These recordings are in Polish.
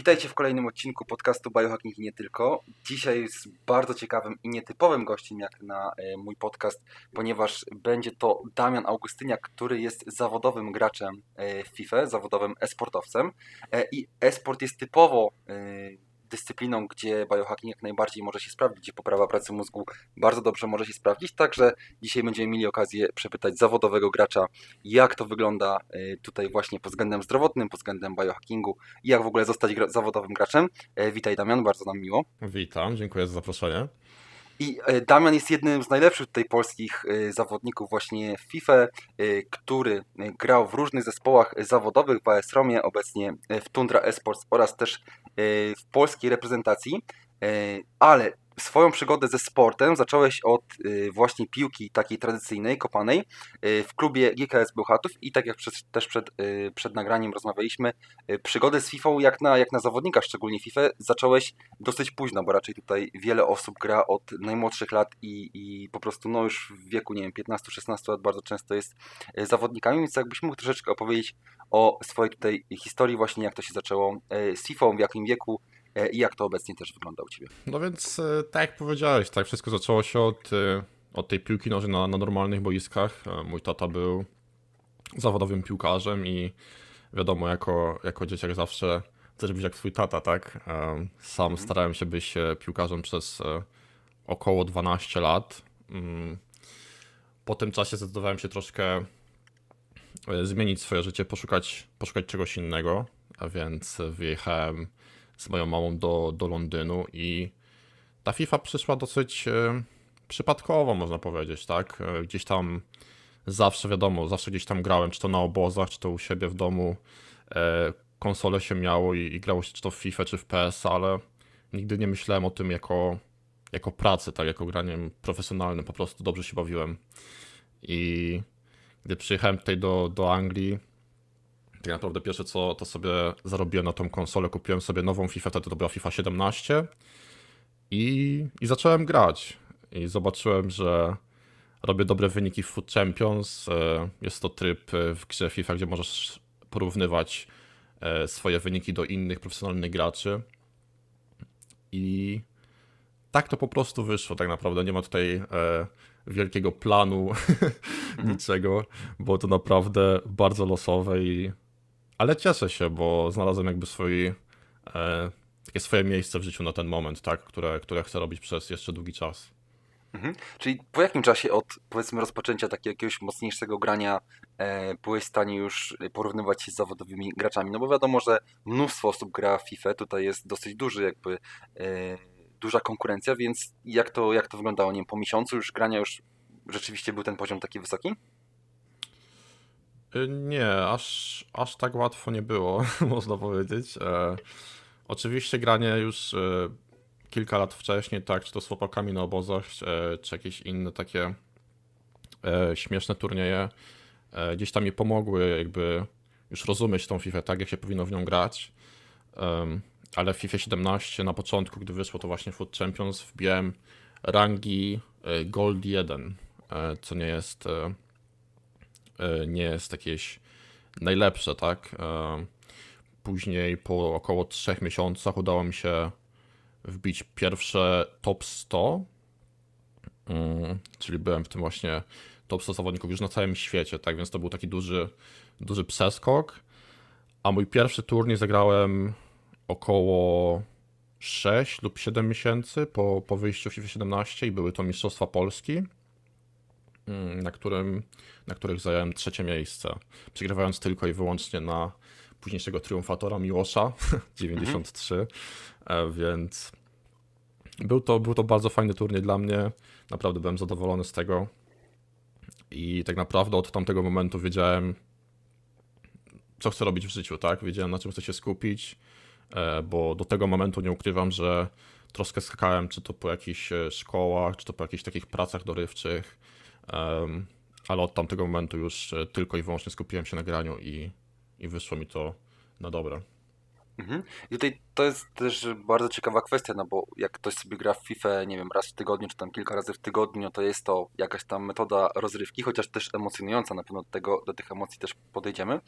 Witajcie w kolejnym odcinku podcastu Biohacking i nie tylko. Dzisiaj z bardzo ciekawym i nietypowym gościem jak na e, mój podcast, ponieważ będzie to Damian Augustyniak, który jest zawodowym graczem e, w FIFA, zawodowym esportowcem e, i esport jest typowo dyscypliną, gdzie biohacking jak najbardziej może się sprawdzić, gdzie poprawa pracy mózgu bardzo dobrze może się sprawdzić. Także dzisiaj będziemy mieli okazję przepytać zawodowego gracza, jak to wygląda y, tutaj właśnie pod względem zdrowotnym, pod względem biohackingu i jak w ogóle zostać zawodowym graczem. E, witaj Damian, bardzo nam miło. Witam, dziękuję za zaproszenie. I e, Damian jest jednym z najlepszych tutaj polskich e, zawodników właśnie w FIFA, e, który grał w różnych zespołach zawodowych w AS Romie, obecnie w Tundra Esports oraz też w polskiej reprezentacji, ale swoją przygodę ze sportem zacząłeś od y, właśnie piłki takiej tradycyjnej, kopanej y, w klubie GKS Bełchatów i tak jak przed, też przed, y, przed nagraniem rozmawialiśmy, przygodę z FIFA jak na, jak na zawodnika, szczególnie FIFA, zacząłeś dosyć późno, bo raczej tutaj wiele osób gra od najmłodszych lat i, i po prostu no już w wieku, nie wiem, 15-16 lat bardzo często jest zawodnikami, więc jakbyś mógł troszeczkę opowiedzieć o swojej tutaj historii właśnie, jak to się zaczęło z FIFA, w jakim wieku E, i jak to obecnie też wygląda u Ciebie? No więc e, tak jak powiedziałeś, tak wszystko zaczęło się od, e, od tej piłki nożnej na, na normalnych boiskach. Mój tata był zawodowym piłkarzem i wiadomo, jako, jako dzieciak zawsze chcesz być jak twój tata, tak? Sam mhm. starałem się być piłkarzem przez około 12 lat. Mm. Po tym czasie zdecydowałem się troszkę zmienić swoje życie, poszukać, poszukać czegoś innego, a więc wyjechałem z moją mamą do, do Londynu i ta FIFA przyszła dosyć e, przypadkowo, można powiedzieć, tak? E, gdzieś tam zawsze, wiadomo, zawsze gdzieś tam grałem, czy to na obozach, czy to u siebie w domu. E, konsole się miało i, i grało się czy to w FIFA, czy w PS, ale nigdy nie myślałem o tym jako, jako pracy, tak? Jako graniem profesjonalnym, po prostu dobrze się bawiłem. I gdy przyjechałem tutaj do, do Anglii, tak naprawdę pierwsze co to sobie zarobiłem na tą konsolę, kupiłem sobie nową FIFA, wtedy to była FIFA 17 i, i zacząłem grać i zobaczyłem, że robię dobre wyniki w Food Champions. E, jest to tryb e, w grze FIFA, gdzie możesz porównywać e, swoje wyniki do innych profesjonalnych graczy i tak to po prostu wyszło tak naprawdę. Nie ma tutaj wielkiego planu, mhm. niczego, bo to naprawdę bardzo losowe i ale cieszę się, bo znalazłem jakby swój, e, takie swoje miejsce w życiu na ten moment, tak, które, które chcę robić przez jeszcze długi czas. Mhm. Czyli po jakim czasie od powiedzmy rozpoczęcia takiego jakiegoś mocniejszego grania e, byłeś w stanie już porównywać się z zawodowymi graczami? No bo wiadomo, że mnóstwo osób gra w FIFA, tutaj jest dosyć duży jakby e, duża konkurencja, więc jak to, jak to wyglądało, nie wiem, po miesiącu już grania już rzeczywiście był ten poziom taki wysoki? Y, nie, aż, aż tak łatwo nie było, można powiedzieć. E, oczywiście granie już e, kilka lat wcześniej, tak, czy to z chłopakami na obozach, e, czy jakieś inne takie e, śmieszne turnieje, e, gdzieś tam mi pomogły jakby już rozumieć tą FIFA, tak, jak się powinno w nią grać. ale w FIFA 17 na początku, gdy wyszło to właśnie Foot Champions, wbiłem rangi e, Gold 1, co nie jest E, nie jest jakieś najlepsze, tak? E, później po około 3 miesiącach udało mi się wbić pierwsze top 100, mm, czyli byłem w tym właśnie top 100 zawodników już na całym świecie, tak? Więc to był taki duży, duży przeskok. A mój pierwszy turniej zagrałem około 6 lub 7 miesięcy po, po wyjściu w FIFA 17 i były to Mistrzostwa Polski. Mm, na, którym, na których zająłem trzecie miejsce, przegrywając tylko i wyłącznie na późniejszego triumfatora Miłosza 93, mhm. E, więc był to, był to bardzo fajny turniej dla mnie, naprawdę byłem zadowolony z tego i tak naprawdę od tamtego momentu wiedziałem, co chcę robić w życiu, tak? Wiedziałem, na czym chcę się skupić, e, bo do tego momentu nie ukrywam, że troszkę skakałem, czy to po jakichś e, szkołach, czy to po jakichś takich pracach dorywczych, ale od tamtego momentu już e, tylko i wyłącznie skupiłem się na graniu i, i wyszło mi to na dobre. Mhm. I tutaj to jest też bardzo ciekawa kwestia, no bo jak ktoś sobie gra w FIFA, nie wiem, raz w tygodniu, czy tam kilka razy w tygodniu, to jest to jakaś tam metoda rozrywki, chociaż też emocjonująca, na pewno do, tego, do tych emocji też podejdziemy,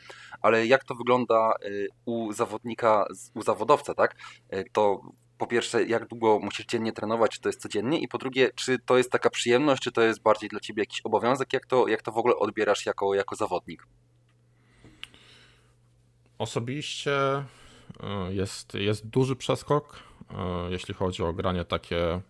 ale jak to wygląda y, u zawodnika, u zawodowca, tak? Y, to po pierwsze, jak długo musisz dziennie trenować, czy to jest codziennie i po drugie, czy to jest taka przyjemność, czy to jest bardziej dla ciebie jakiś obowiązek, jak to, jak to w ogóle odbierasz jako, jako zawodnik? Osobiście y, jest, jest duży przeskok, y, jeśli chodzi o granie takie, y,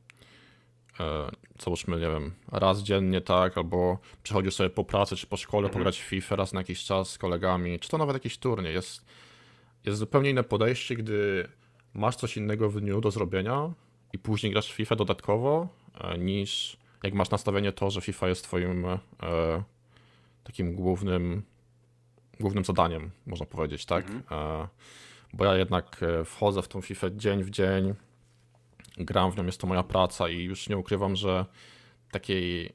załóżmy, nie wiem, raz dziennie, tak, albo przychodzisz sobie po pracy czy po szkole mhm. pograć w FIFA raz na jakiś czas z kolegami, czy to nawet jakiś turniej. Jest, jest zupełnie inne podejście, gdy masz coś innego w dniu do zrobienia i później grasz w FIFA dodatkowo, e, niż jak masz nastawienie to, że FIFA jest twoim e, takim głównym, głównym zadaniem, można powiedzieć, tak? Mhm. e, bo ja jednak e, wchodzę w tą FIFA dzień w dzień, gram w nią, jest to moja praca i już nie ukrywam, że takiej e,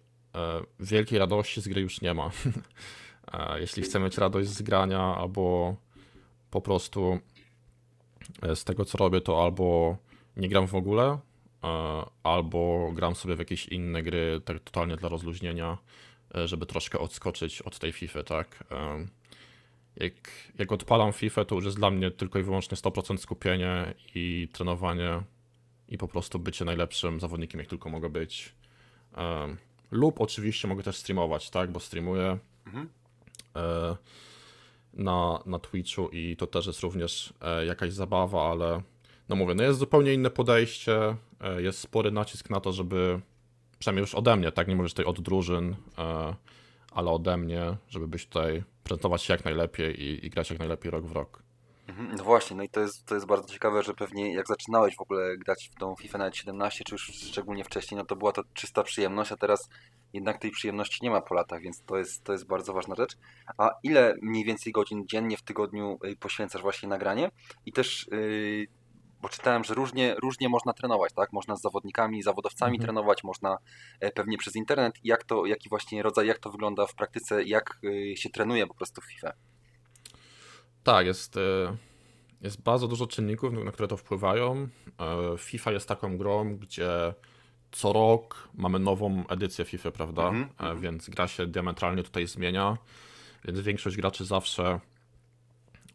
wielkiej radości z gry już nie ma. E, jeśli chcę mieć radość z grania albo po prostu E, z tego co robię, to albo nie gram w ogóle, e, albo gram sobie w jakieś inne gry, tak totalnie dla rozluźnienia, e, żeby troszkę odskoczyć od tej FIFA, tak? Jak, jak odpalam FIFA, to już jest dla mnie tylko i wyłącznie 100% skupienie i trenowanie i po prostu bycie najlepszym zawodnikiem, jak tylko mogę być. Lub oczywiście mogę też streamować, tak? Bo streamuję. Mhm na, na Twitchu i to też jest również e, jakaś zabawa, ale no mówię, no jest zupełnie inne podejście, e, jest spory nacisk na to, żeby przynajmniej już ode mnie, tak, nie mówię tutaj od drużyn, e, ale ode mnie, żeby być tutaj, prezentować się jak najlepiej i, i grać jak najlepiej rok w rok. Mhm, no właśnie, no i to jest, to jest bardzo ciekawe, że pewnie jak zaczynałeś w ogóle grać w tą FIFA nawet 17, czy już szczególnie wcześniej, no to była to czysta przyjemność, a teraz jednak tej przyjemności nie ma po latach, więc to jest, to jest bardzo ważna rzecz. A ile mniej więcej godzin dziennie w tygodniu y, poświęcasz właśnie nagranie? I też, y, bo czytałem, że różnie, różnie można trenować, tak? Można z zawodnikami, zawodowcami mhm. trenować, można e, pewnie przez internet. Jak to, jaki właśnie rodzaj, jak to wygląda w praktyce, jak y, się trenuje po prostu w FIFA? Tak, jest... Jest bardzo dużo czynników, na które to wpływają. E, FIFA jest taką grą, gdzie co rok mamy nową edycję FIFA, prawda? Mhm, e, mhm. więc gra się diametralnie tutaj zmienia. Więc większość graczy zawsze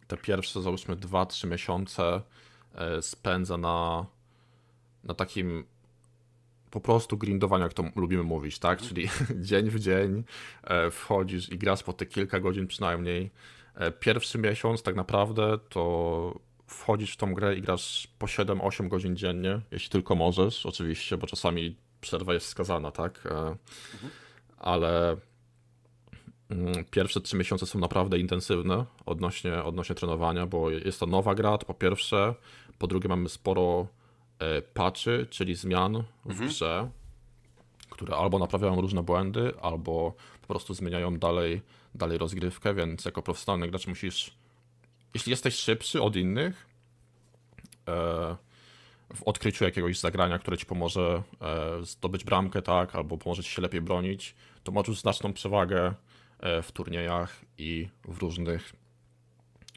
te pierwsze, załóżmy, 2-3 miesiące e, spędza na, na takim po prostu grindowaniu, jak to lubimy mówić, tak? Mhm. Czyli dzień w dzień wchodzisz i grasz po te kilka godzin przynajmniej E, pierwszy miesiąc tak naprawdę to wchodzisz w tą grę i grasz po 7-8 godzin dziennie, jeśli tylko możesz, oczywiście, bo czasami przerwa jest wskazana, tak? E, ale mm, pierwsze 3 miesiące są naprawdę intensywne odnośnie, odnośnie trenowania, bo jest to nowa gra, to po pierwsze. Po drugie mamy sporo e, patchy, czyli zmian w mhm. grze, które albo naprawiają różne błędy, albo po prostu zmieniają dalej dalej rozgrywkę, więc jako profesjonalny gracz musisz, jeśli jesteś szybszy od innych e, w odkryciu jakiegoś zagrania, które ci pomoże e, zdobyć bramkę, tak, albo pomoże ci się lepiej bronić, to masz już znaczną przewagę e, w turniejach i w różnych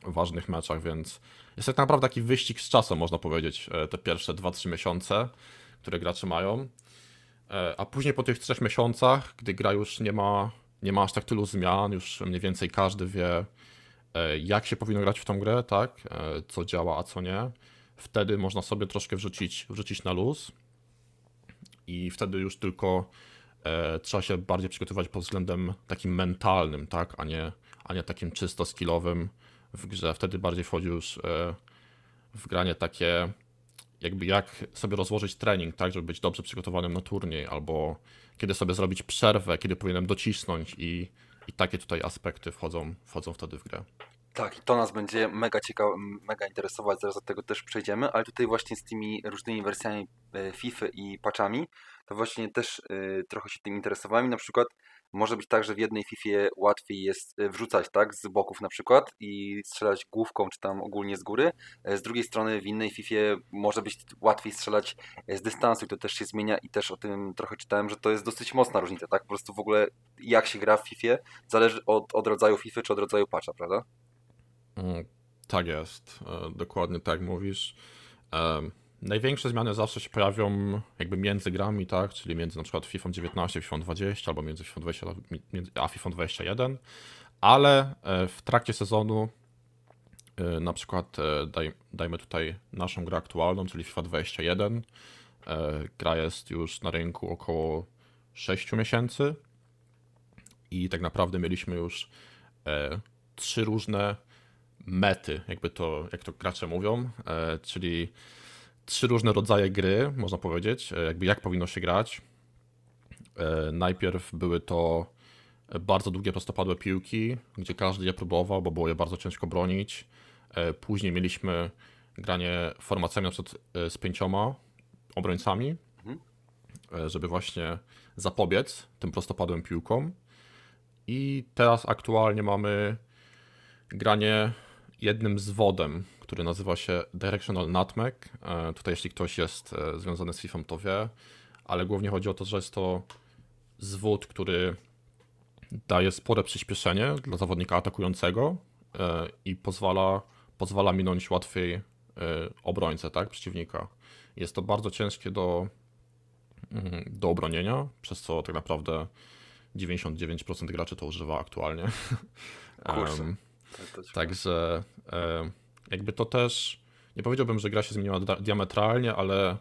ważnych meczach, więc jest tak naprawdę taki wyścig z czasem, można powiedzieć, te pierwsze 2-3 miesiące, które gracze mają. A później po tych trzech miesiącach, gdy gra już nie ma nie ma aż tak tylu zmian, już mniej więcej każdy wie, e, jak się powinno grać w tą grę, tak? E, co działa, a co nie. Wtedy można sobie troszkę wrzucić, wrzucić na luz i wtedy już tylko e, trzeba się bardziej przygotować pod względem takim mentalnym, tak? A nie, a nie takim czysto skillowym w grze. Wtedy bardziej wchodzi już w granie takie jakby jak sobie rozłożyć trening, tak, żeby być dobrze przygotowanym na turniej, albo kiedy sobie zrobić przerwę, kiedy powinienem docisnąć i, i takie tutaj aspekty wchodzą, wchodzą wtedy w grę. Tak, i to nas będzie mega ciekawe, mega interesować, zaraz do tego też przejdziemy, ale tutaj właśnie z tymi różnymi wersjami e, FIFA i patchami, to właśnie też y, trochę się tym interesowałem na przykład może być tak, że w jednej FIFA łatwiej jest e, wrzucać, tak, z boków na przykład i strzelać główką, czy tam ogólnie z góry. E, z drugiej strony w innej FIFA może być łatwiej strzelać e, z dystansu i to też się zmienia i też o tym trochę czytałem, że to jest dosyć mocna różnica, tak? Po prostu w ogóle jak się gra w FIFA zależy od, od rodzaju FIFA czy od rodzaju patcha, prawda? Mm, tak jest, dokładnie tak mówisz. Um największe zmiany zawsze się pojawią jakby między grami, tak? Czyli między na przykład FIFA 19, FIFA 20 albo między FIFA 20 a FIFA 21, ale e, w trakcie sezonu e, na przykład e, daj, dajmy tutaj naszą grę aktualną, czyli FIFA 21. Gra jest już na rynku około 6 miesięcy i tak naprawdę mieliśmy już trzy różne mety, jakby to, jak to gracze mówią, czyli trzy różne rodzaje gry, można powiedzieć, e, jakby jak powinno się grać. E, najpierw były to bardzo długie, prostopadłe piłki, gdzie każdy je próbował, bo było je bardzo ciężko bronić. E, później mieliśmy granie formacjami na przykład z pięcioma obrońcami, mhm. żeby właśnie zapobiec tym prostopadłym piłkom. I teraz aktualnie mamy granie jednym z wodem, który nazywa się Directional Nutmeg. E, tutaj jeśli ktoś jest e, związany z FIFA to wie, ale głównie chodzi o to, że jest to zwód, który daje spore przyspieszenie dla zawodnika atakującego e, i pozwala, pozwala minąć łatwiej obrońcę, tak, przeciwnika. Jest to bardzo ciężkie do, mm, do obronienia, przez co tak naprawdę 99% graczy to używa aktualnie. Kurczę. Tak także jakby to też, nie powiedziałbym, że gra się zmieniła diametralnie, ale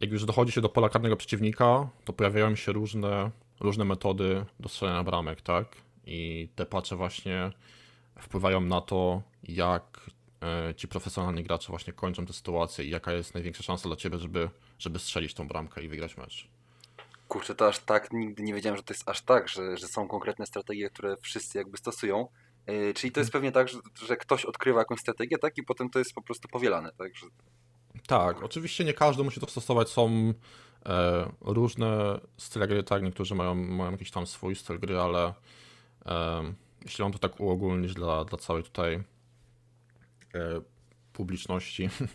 jak już dochodzi się do pola karnego przeciwnika, to pojawiają się różne, różne metody dostrzelania bramek, tak? I te patrze właśnie wpływają na to, jak e, ci profesjonalni gracze właśnie kończą tę sytuację i jaka jest największa szansa dla ciebie, żeby, żeby strzelić tą bramkę i wygrać mecz. Kurczę, to aż tak, nigdy nie wiedziałem, że to jest aż tak, że, że są konkretne strategie, które wszyscy jakby stosują. Yy, czyli to jest mm. pewnie tak, że, że, ktoś odkrywa jakąś strategię, tak? I potem to jest po prostu powielane, tak? Że... Tak, oczywiście nie każdy musi to stosować. Są e, różne style gry, tak? Niektórzy mają, mają jakiś tam swój styl gry, ale e, jeśli mam to tak uogólnić dla, dla całej tutaj e, publiczności, mhm.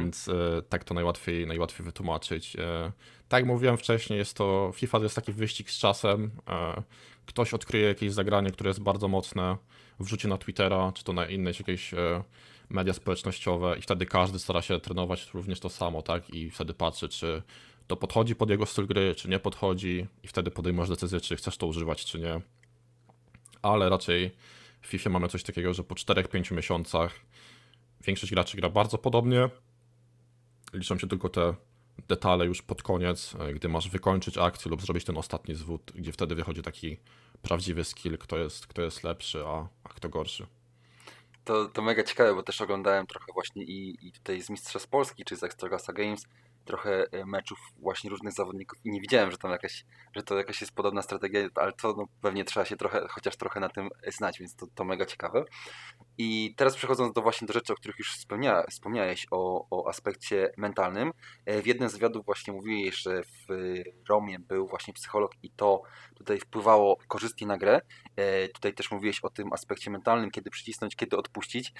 więc e, tak to najłatwiej, najłatwiej wytłumaczyć. E, tak jak mówiłem wcześniej, jest to FIFA to jest taki wyścig z czasem, e, ktoś odkryje jakieś zagranie, które jest bardzo mocne, wrzuci na Twittera, czy to na inne jakieś e, media społecznościowe i wtedy każdy stara się trenować również to samo, tak? I wtedy patrzy, czy to podchodzi pod jego styl gry, czy nie podchodzi i wtedy podejmujesz decyzję, czy chcesz to używać, czy nie. Ale raczej w FIFA mamy coś takiego, że po 4-5 miesiącach większość graczy gra bardzo podobnie. Liczą się tylko te detale już pod koniec, e, gdy masz wykończyć akcję lub zrobić ten ostatni zwód, gdzie wtedy wychodzi taki prawdziwy skill, kto jest, kto jest lepszy, a, a kto gorszy. To, to mega ciekawe, bo też oglądałem trochę właśnie i, i tutaj z Mistrza z Polski, czy z Ekstrakasa Games, trochę e, meczów właśnie różnych zawodników i nie widziałem, że tam jakaś, że to jakaś jest podobna strategia, ale to no, pewnie trzeba się trochę, chociaż trochę na tym e, znać, więc to, to mega ciekawe. I teraz przechodząc do właśnie do rzeczy, o których już wspomniałeś, wspomniałeś o, o aspekcie mentalnym. E, w jednym z wywiadów właśnie mówiłeś, że w Romie był właśnie psycholog i to tutaj wpływało korzystnie na grę. Tutaj też mówiłeś o tym aspekcie mentalnym, kiedy przycisnąć, kiedy odpuścić.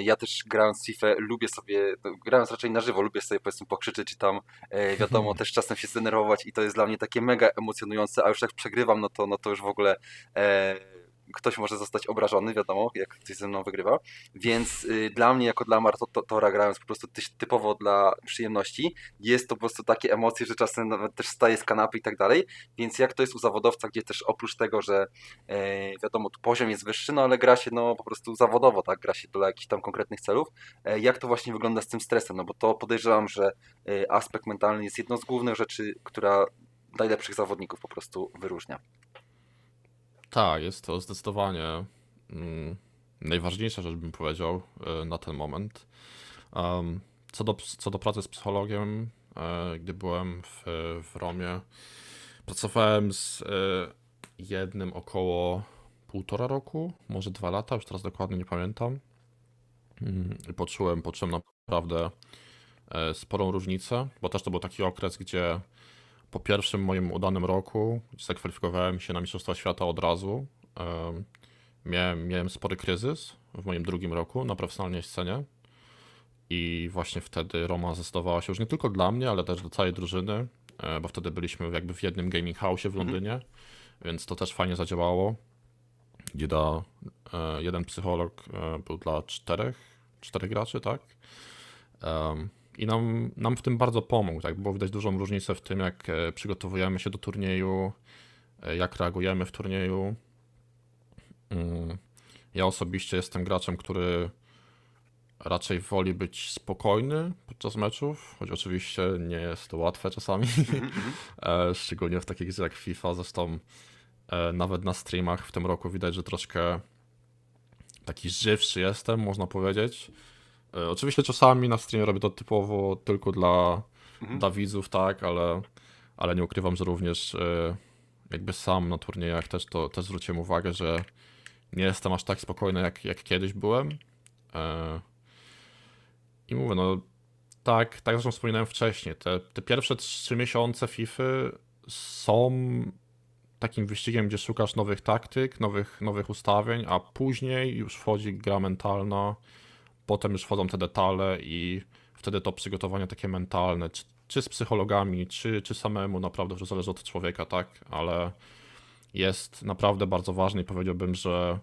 Ja też grając FIFA lubię sobie, no, grając raczej na żywo, lubię sobie powiedzmy pokrzyczeć tam, e, wiadomo, też czasem się zdenerwować i to jest dla mnie takie mega emocjonujące, a już jak przegrywam, no to, no to już w ogóle e, ktoś może zostać obrażony, wiadomo, jak ktoś ze mną wygrywa. Więc y, dla mnie, jako dla Martotora, grając po prostu typowo dla przyjemności, jest to po prostu takie emocje, że czasem nawet też staję z kanapy i tak dalej. Więc jak to jest u zawodowca, gdzie też oprócz tego, że y, wiadomo, tu poziom jest wyższy, no ale gra się no po prostu zawodowo, tak, gra się dla jakichś tam konkretnych celów. Y, jak to właśnie wygląda z tym stresem? No bo to podejrzewam, że e, aspekt mentalny jest jedną z głównych rzeczy, która najlepszych zawodników po prostu wyróżnia. Tak, jest to zdecydowanie mm, najważniejsza rzecz, bym powiedział, e, na ten moment. Um, co, do, co do pracy z psychologiem, e, gdy byłem w, w Romie, pracowałem z e, jednym około półtora roku, może dwa lata, już teraz dokładnie nie pamiętam. Mm, I poczułem, poczułem naprawdę e, sporą różnicę, bo też to był taki okres, gdzie po pierwszym moim udanym roku zakwalifikowałem się na Mistrzostwa Świata od razu. Miałem, miałem spory kryzys w moim drugim roku na profesjonalnej scenie. I właśnie wtedy Roma zdecydowała się już nie tylko dla mnie, ale też dla całej drużyny, e, bo wtedy byliśmy jakby w jednym gaming house w mhm. Londynie, więc to też fajnie zadziałało. Gdzie da, e, jeden psycholog e, był dla czterech, czterech graczy, tak? i nam, nam w tym bardzo pomógł, tak? Było widać dużą różnicę w tym, jak e, przygotowujemy się do turnieju, e, jak reagujemy w turnieju. Mm. Ja osobiście jestem graczem, który raczej woli być spokojny podczas meczów, choć oczywiście nie jest to łatwe czasami, e, szczególnie w takich grze jak FIFA, zresztą nawet na streamach w tym roku widać, że troszkę taki żywszy jestem, można powiedzieć. E, oczywiście czasami na streamie robię to typowo tylko dla, mhm. dla widzów, tak, ale, ale nie ukrywam, że również e, jakby sam na turniejach też to też zwróciłem uwagę, że nie jestem aż tak spokojny, jak, jak kiedyś byłem. E, I mówię, no tak, tak zresztą wspominałem wcześniej, te, te pierwsze trzy miesiące FIFA są takim wyścigiem, gdzie szukasz nowych taktyk, nowych, nowych ustawień, a później już wchodzi gra mentalna, potem już wchodzą te detale i wtedy to przygotowanie takie mentalne, czy, czy z psychologami, czy, czy samemu, naprawdę że zależy od człowieka, tak, ale jest naprawdę bardzo ważny i powiedziałbym, że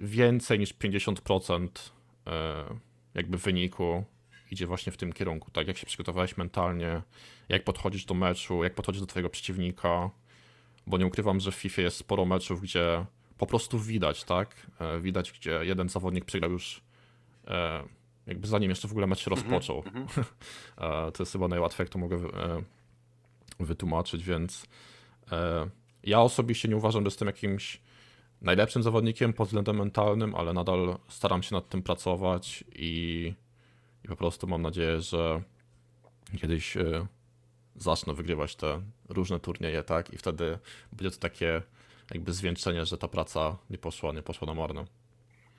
więcej niż 50% e, jakby wyniku idzie właśnie w tym kierunku, tak, jak się przygotowałeś mentalnie, jak podchodzisz do meczu, jak podchodzisz do twojego przeciwnika, bo nie ukrywam, że w FIFA jest sporo meczów, gdzie po prostu widać, tak, e, widać, gdzie jeden zawodnik przegrał już E, jakby zanim jeszcze w ogóle mecz się mhm, rozpoczął. Mhm. E, to jest chyba najłatwiej, jak to mogę e, wytłumaczyć, więc ja osobiście nie uważam, że jestem jakimś najlepszym zawodnikiem pod względem mentalnym, ale nadal staram się nad tym pracować i, i po prostu mam nadzieję, że kiedyś zacznę wygrywać te różne turnieje, tak? I wtedy będzie to takie jakby zwieńczenie, że ta praca nie poszła, nie poszła na marne.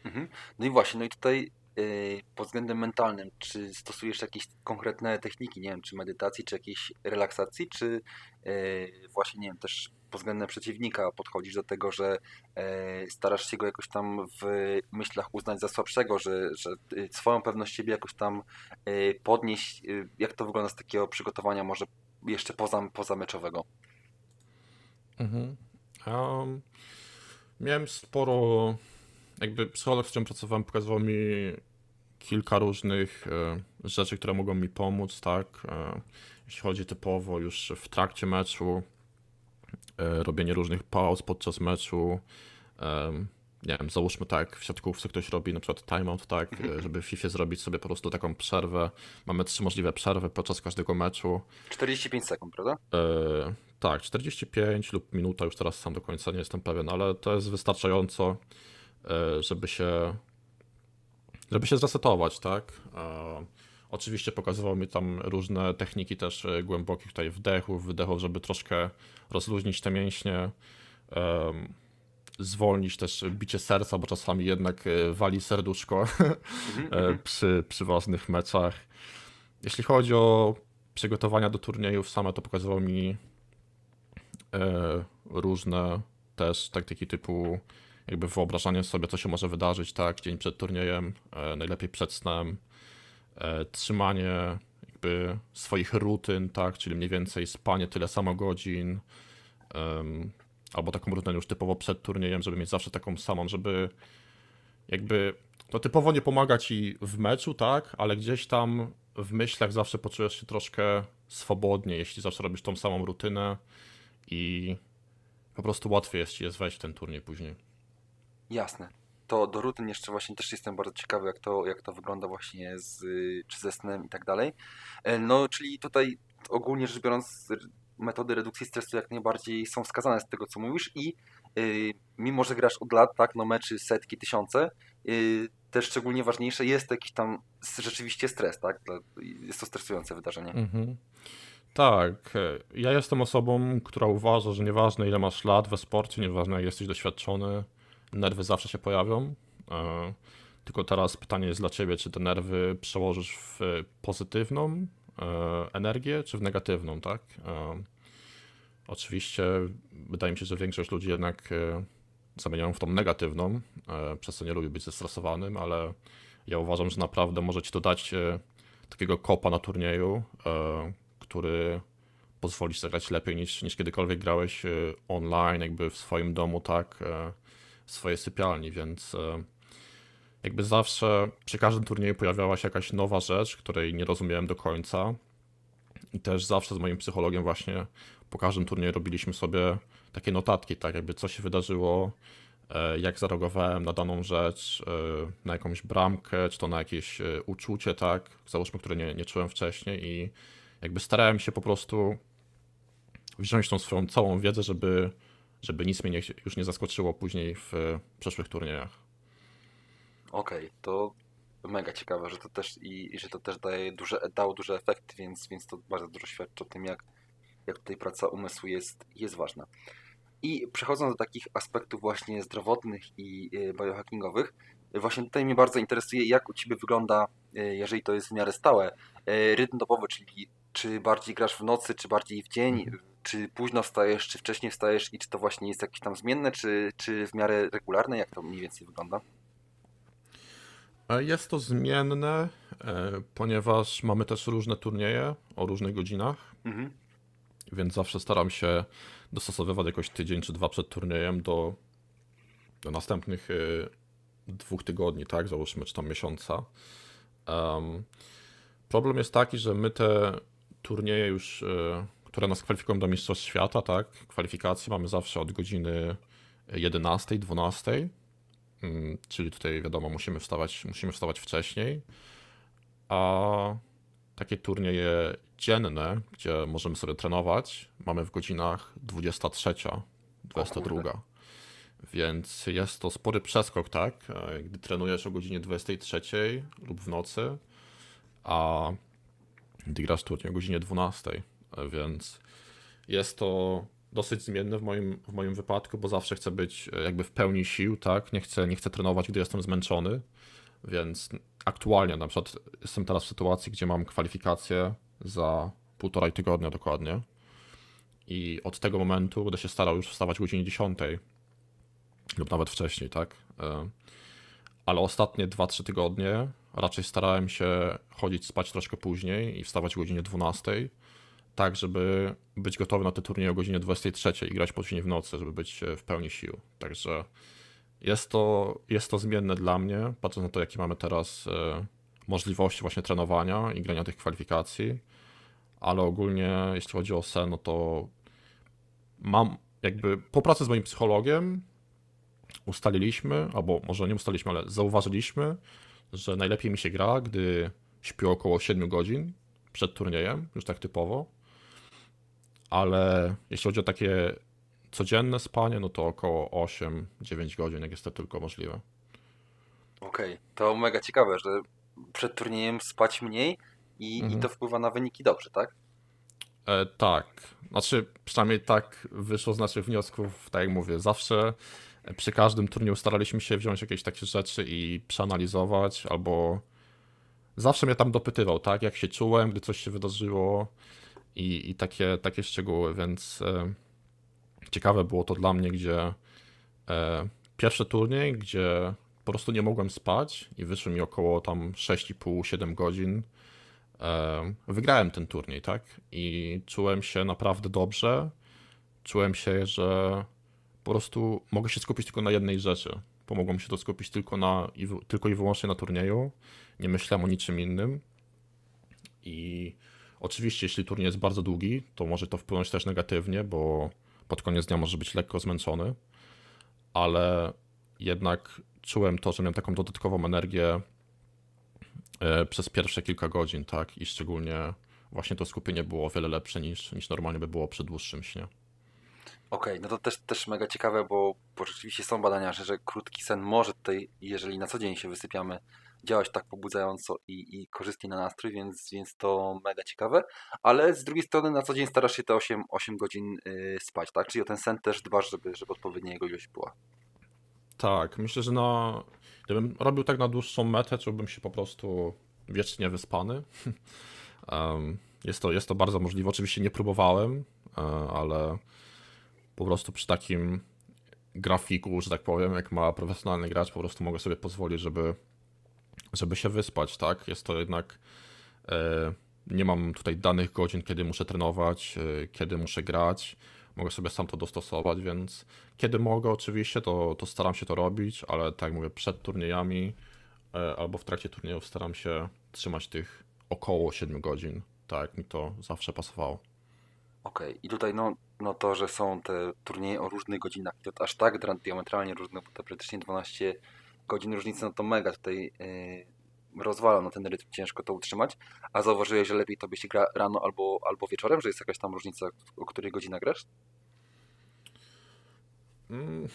Mhm. No i właśnie, no i tutaj Y, pod względem mentalnym, czy stosujesz jakieś konkretne techniki, nie wiem, czy medytacji, czy jakiejś relaksacji, czy y, właśnie, nie wiem, też pod względem przeciwnika podchodzisz do tego, że y, starasz się go jakoś tam w myślach uznać za słabszego, że, że swoją pewność siebie jakoś tam podnieść. Jak to wygląda z takiego przygotowania może jeszcze poza, poza meczowego? Mhm. Um, miałem sporo jakby psycholog, z którym pracowałem, pokazywał mi kilka różnych e, rzeczy, które mogą mi pomóc, tak? E, jeśli chodzi typowo już w trakcie meczu, e, robienie różnych pauz podczas meczu, nie wiem, załóżmy tak, w siatkówce ktoś robi na przykład timeout, tak, mhm. żeby w FIFA zrobić sobie po prostu taką przerwę. Mamy trzy możliwe przerwy podczas każdego meczu. 45 sekund, prawda? tak, 45 lub minuta, już teraz sam do końca nie jestem pewien, ale to jest wystarczająco. E, żeby się, żeby się zresetować, tak? E, oczywiście pokazywał mi tam różne techniki też e, głębokich tutaj wdechów, wydechów, żeby troszkę rozluźnić te mięśnie, zwolnić też bicie serca, bo czasami jednak wali serduszko mhm. przy, przy ważnych meczach. Jeśli chodzi o przygotowania do turniejów same, to pokazywał mi różne też taktyki typu jakby wyobrażaniem sobie, co się może wydarzyć, tak, dzień przed turniejem, e, najlepiej przed snem, e, trzymanie jakby swoich rutyn, tak, czyli mniej więcej spanie tyle samo godzin, albo taką rutynę już typowo przed turniejem, żeby mieć zawsze taką samą, żeby jakby to typowo nie pomaga ci w meczu, tak, ale gdzieś tam w myślach zawsze poczujesz się troszkę swobodnie, jeśli zawsze robisz tą samą rutynę i po prostu łatwiej jest ci jest wejść w ten turniej później. Jasne. To do rutyn jeszcze właśnie też jestem bardzo ciekawy, jak to, jak to wygląda właśnie z, czy ze snem i tak dalej. E, no, czyli tutaj ogólnie rzecz biorąc metody redukcji stresu jak najbardziej są wskazane z tego, co mówisz i yy, mimo, że grasz od lat, tak, no meczy setki, tysiące, yy, też szczególnie ważniejsze jest jakiś tam rzeczywiście stres, tak? Jest to stresujące wydarzenie. Mhm. Tak, e, ja jestem osobą, która uważa, że nieważne ile masz lat we sporcie, nieważne jak jesteś doświadczony, nerwy zawsze się pojawią. E, tylko teraz pytanie jest dla ciebie, czy te nerwy przełożysz w pozytywną e, energię, czy w negatywną, tak? E, oczywiście wydaje mi się, że większość ludzi jednak zamieniają w tą negatywną, przez co nie lubi być zestresowanym, ale ja uważam, że naprawdę możecie dodać takiego kopa na turnieju, który pozwoli zagrać lepiej niż, niż kiedykolwiek grałeś online, jakby w swoim domu, tak? swoje swojej sypialni, więc e, jakby zawsze przy każdym turnieju pojawiała się jakaś nowa rzecz, której nie rozumiałem do końca. I też zawsze z moim psychologiem właśnie po każdym turnieju robiliśmy sobie takie notatki, tak jakby co się wydarzyło, e, jak zareagowałem na daną rzecz, e, na jakąś bramkę, czy to na jakieś uczucie, tak, załóżmy, które nie, nie czułem wcześniej i jakby starałem się po prostu wziąć tą swoją całą wiedzę, żeby żeby nic mnie nie, już nie zaskoczyło później w e, przeszłych turniejach. Okej, okay, to mega ciekawe, że to też i, i, że to też daje duże, dało duże efekty, więc, więc to bardzo dużo świadczy o tym, jak, jak tutaj praca umysłu jest, jest ważna. I przechodząc do takich aspektów właśnie zdrowotnych i e, biohackingowych, właśnie tutaj mnie bardzo interesuje, jak u Ciebie wygląda, e, jeżeli to jest w miarę stałe, rytm dobowy, czyli czy bardziej grasz w nocy, czy bardziej w dzień, mhm. czy późno wstajesz, czy wcześniej wstajesz i czy to właśnie jest jakieś tam zmienne, czy, czy w miarę regularne, jak to mniej więcej wygląda? E, jest to zmienne, e, ponieważ mamy też różne turnieje o różnych godzinach, mhm. więc zawsze staram się dostosowywać jakoś tydzień czy dwa przed turniejem do, do następnych e, dwóch tygodni, tak, załóżmy, czy tam miesiąca. Um, problem jest taki, że my te turnieje już, e, które nas kwalifikują do Mistrzostw Świata, tak? Kwalifikacje mamy zawsze od godziny 11, e, 12, mm, czyli tutaj wiadomo, musimy wstawać, musimy wstawać wcześniej. A takie turnieje dzienne, gdzie możemy sobie trenować, mamy w godzinach 23, 22. Więc jest to spory przeskok, tak? E, gdy trenujesz o godzinie 23 lub w nocy, a ty grasz turniej o godzinie 12, więc jest to dosyć zmienne w moim, w moim wypadku, bo zawsze chcę być e, jakby w pełni sił, tak? Nie chcę, nie chcę trenować, gdy jestem zmęczony, więc aktualnie na przykład jestem teraz w sytuacji, gdzie mam kwalifikacje za półtora tygodnia dokładnie i od tego momentu będę się starał już wstawać o godzinie 10 lub nawet wcześniej, tak? E, ale ostatnie 2-3 tygodnie Raczej starałem się chodzić spać troszkę później i wstawać o godzinie 12, tak żeby być gotowy na te turnieje o godzinie 23 i grać później w nocy, żeby być e, w pełni sił. Także jest to, jest to zmienne dla mnie, patrząc na to, jakie mamy teraz e, możliwości właśnie trenowania i grania tych kwalifikacji, ale ogólnie jeśli chodzi o sen, no to mam jakby po pracy z moim psychologiem ustaliliśmy, albo może nie ustaliliśmy, ale zauważyliśmy, że najlepiej mi się gra, gdy śpię około 7 godzin przed turniejem, już tak typowo. Ale jeśli chodzi o takie codzienne spanie, no to około 8-9 godzin, jak jest to tylko możliwe. Okej, okay. to mega ciekawe, że przed turniejem spać mniej i, mhm. i to wpływa na wyniki dobrze, tak? E, tak. Znaczy, przynajmniej tak wyszło z naszych wniosków. Tak jak mówię, zawsze przy każdym turnieju staraliśmy się wziąć jakieś takie rzeczy i przeanalizować, albo zawsze mnie tam dopytywał, tak, jak się czułem, gdy coś się wydarzyło i, i takie, takie szczegóły, więc e, ciekawe było to dla mnie, gdzie e, pierwszy turniej, gdzie po prostu nie mogłem spać i wyszło mi około tam 6,5-7 godzin. E, wygrałem ten turniej, tak? I czułem się naprawdę dobrze. Czułem się, że po prostu mogę się skupić tylko na jednej rzeczy. Pomogło mi się to skupić tylko, na, i tylko i wyłącznie na turnieju. Nie myślałem o niczym innym. I oczywiście, jeśli turniej jest bardzo długi, to może to wpłynąć też negatywnie, bo pod koniec dnia może być lekko zmęczony. Ale jednak czułem to, że miałem taką dodatkową energię e, przez pierwsze kilka godzin, tak? I szczególnie właśnie to skupienie było o wiele lepsze niż, niż normalnie by było przy dłuższym śnie. Okej, okay, no to też, też mega ciekawe, bo, bo rzeczywiście są badania, że, że krótki sen może tutaj, jeżeli na co dzień się wysypiamy, działać tak pobudzająco i, i korzystnie na nastrój, więc, więc to mega ciekawe. Ale z drugiej strony na co dzień starasz się te 8, 8 godzin yy, spać, tak? Czyli o ten sen też dbasz, żeby, żeby odpowiednia jego ilość była. Tak, myślę, że na... No, gdybym robił tak na dłuższą metę, czułbym się po prostu wiecznie wyspany. um, jest, to, jest to bardzo możliwe. Oczywiście nie próbowałem, e, ale po prostu przy takim grafiku, że tak powiem, jak ma profesjonalny gracz, po prostu mogę sobie pozwolić, żeby, żeby się wyspać, tak? Jest to jednak. E, nie mam tutaj danych godzin, kiedy muszę trenować, e, kiedy muszę grać. Mogę sobie sam to dostosować, więc kiedy mogę, oczywiście, to, to staram się to robić, ale tak jak mówię, przed turniejami e, albo w trakcie turniejów staram się trzymać tych około 7 godzin. Tak, mi to zawsze pasowało. Okej, okay. i tutaj no, no to, że są te turnieje o różnych godzinach to aż tak diametralnie różne, bo to praktycznie 12 godzin różnicy, no to mega tutaj yy, rozwala no ten rytm, ciężko to utrzymać. A zauważyłeś, że lepiej tobie się gra rano albo, albo wieczorem, że jest jakaś tam różnica, o której godzina grasz? Mm,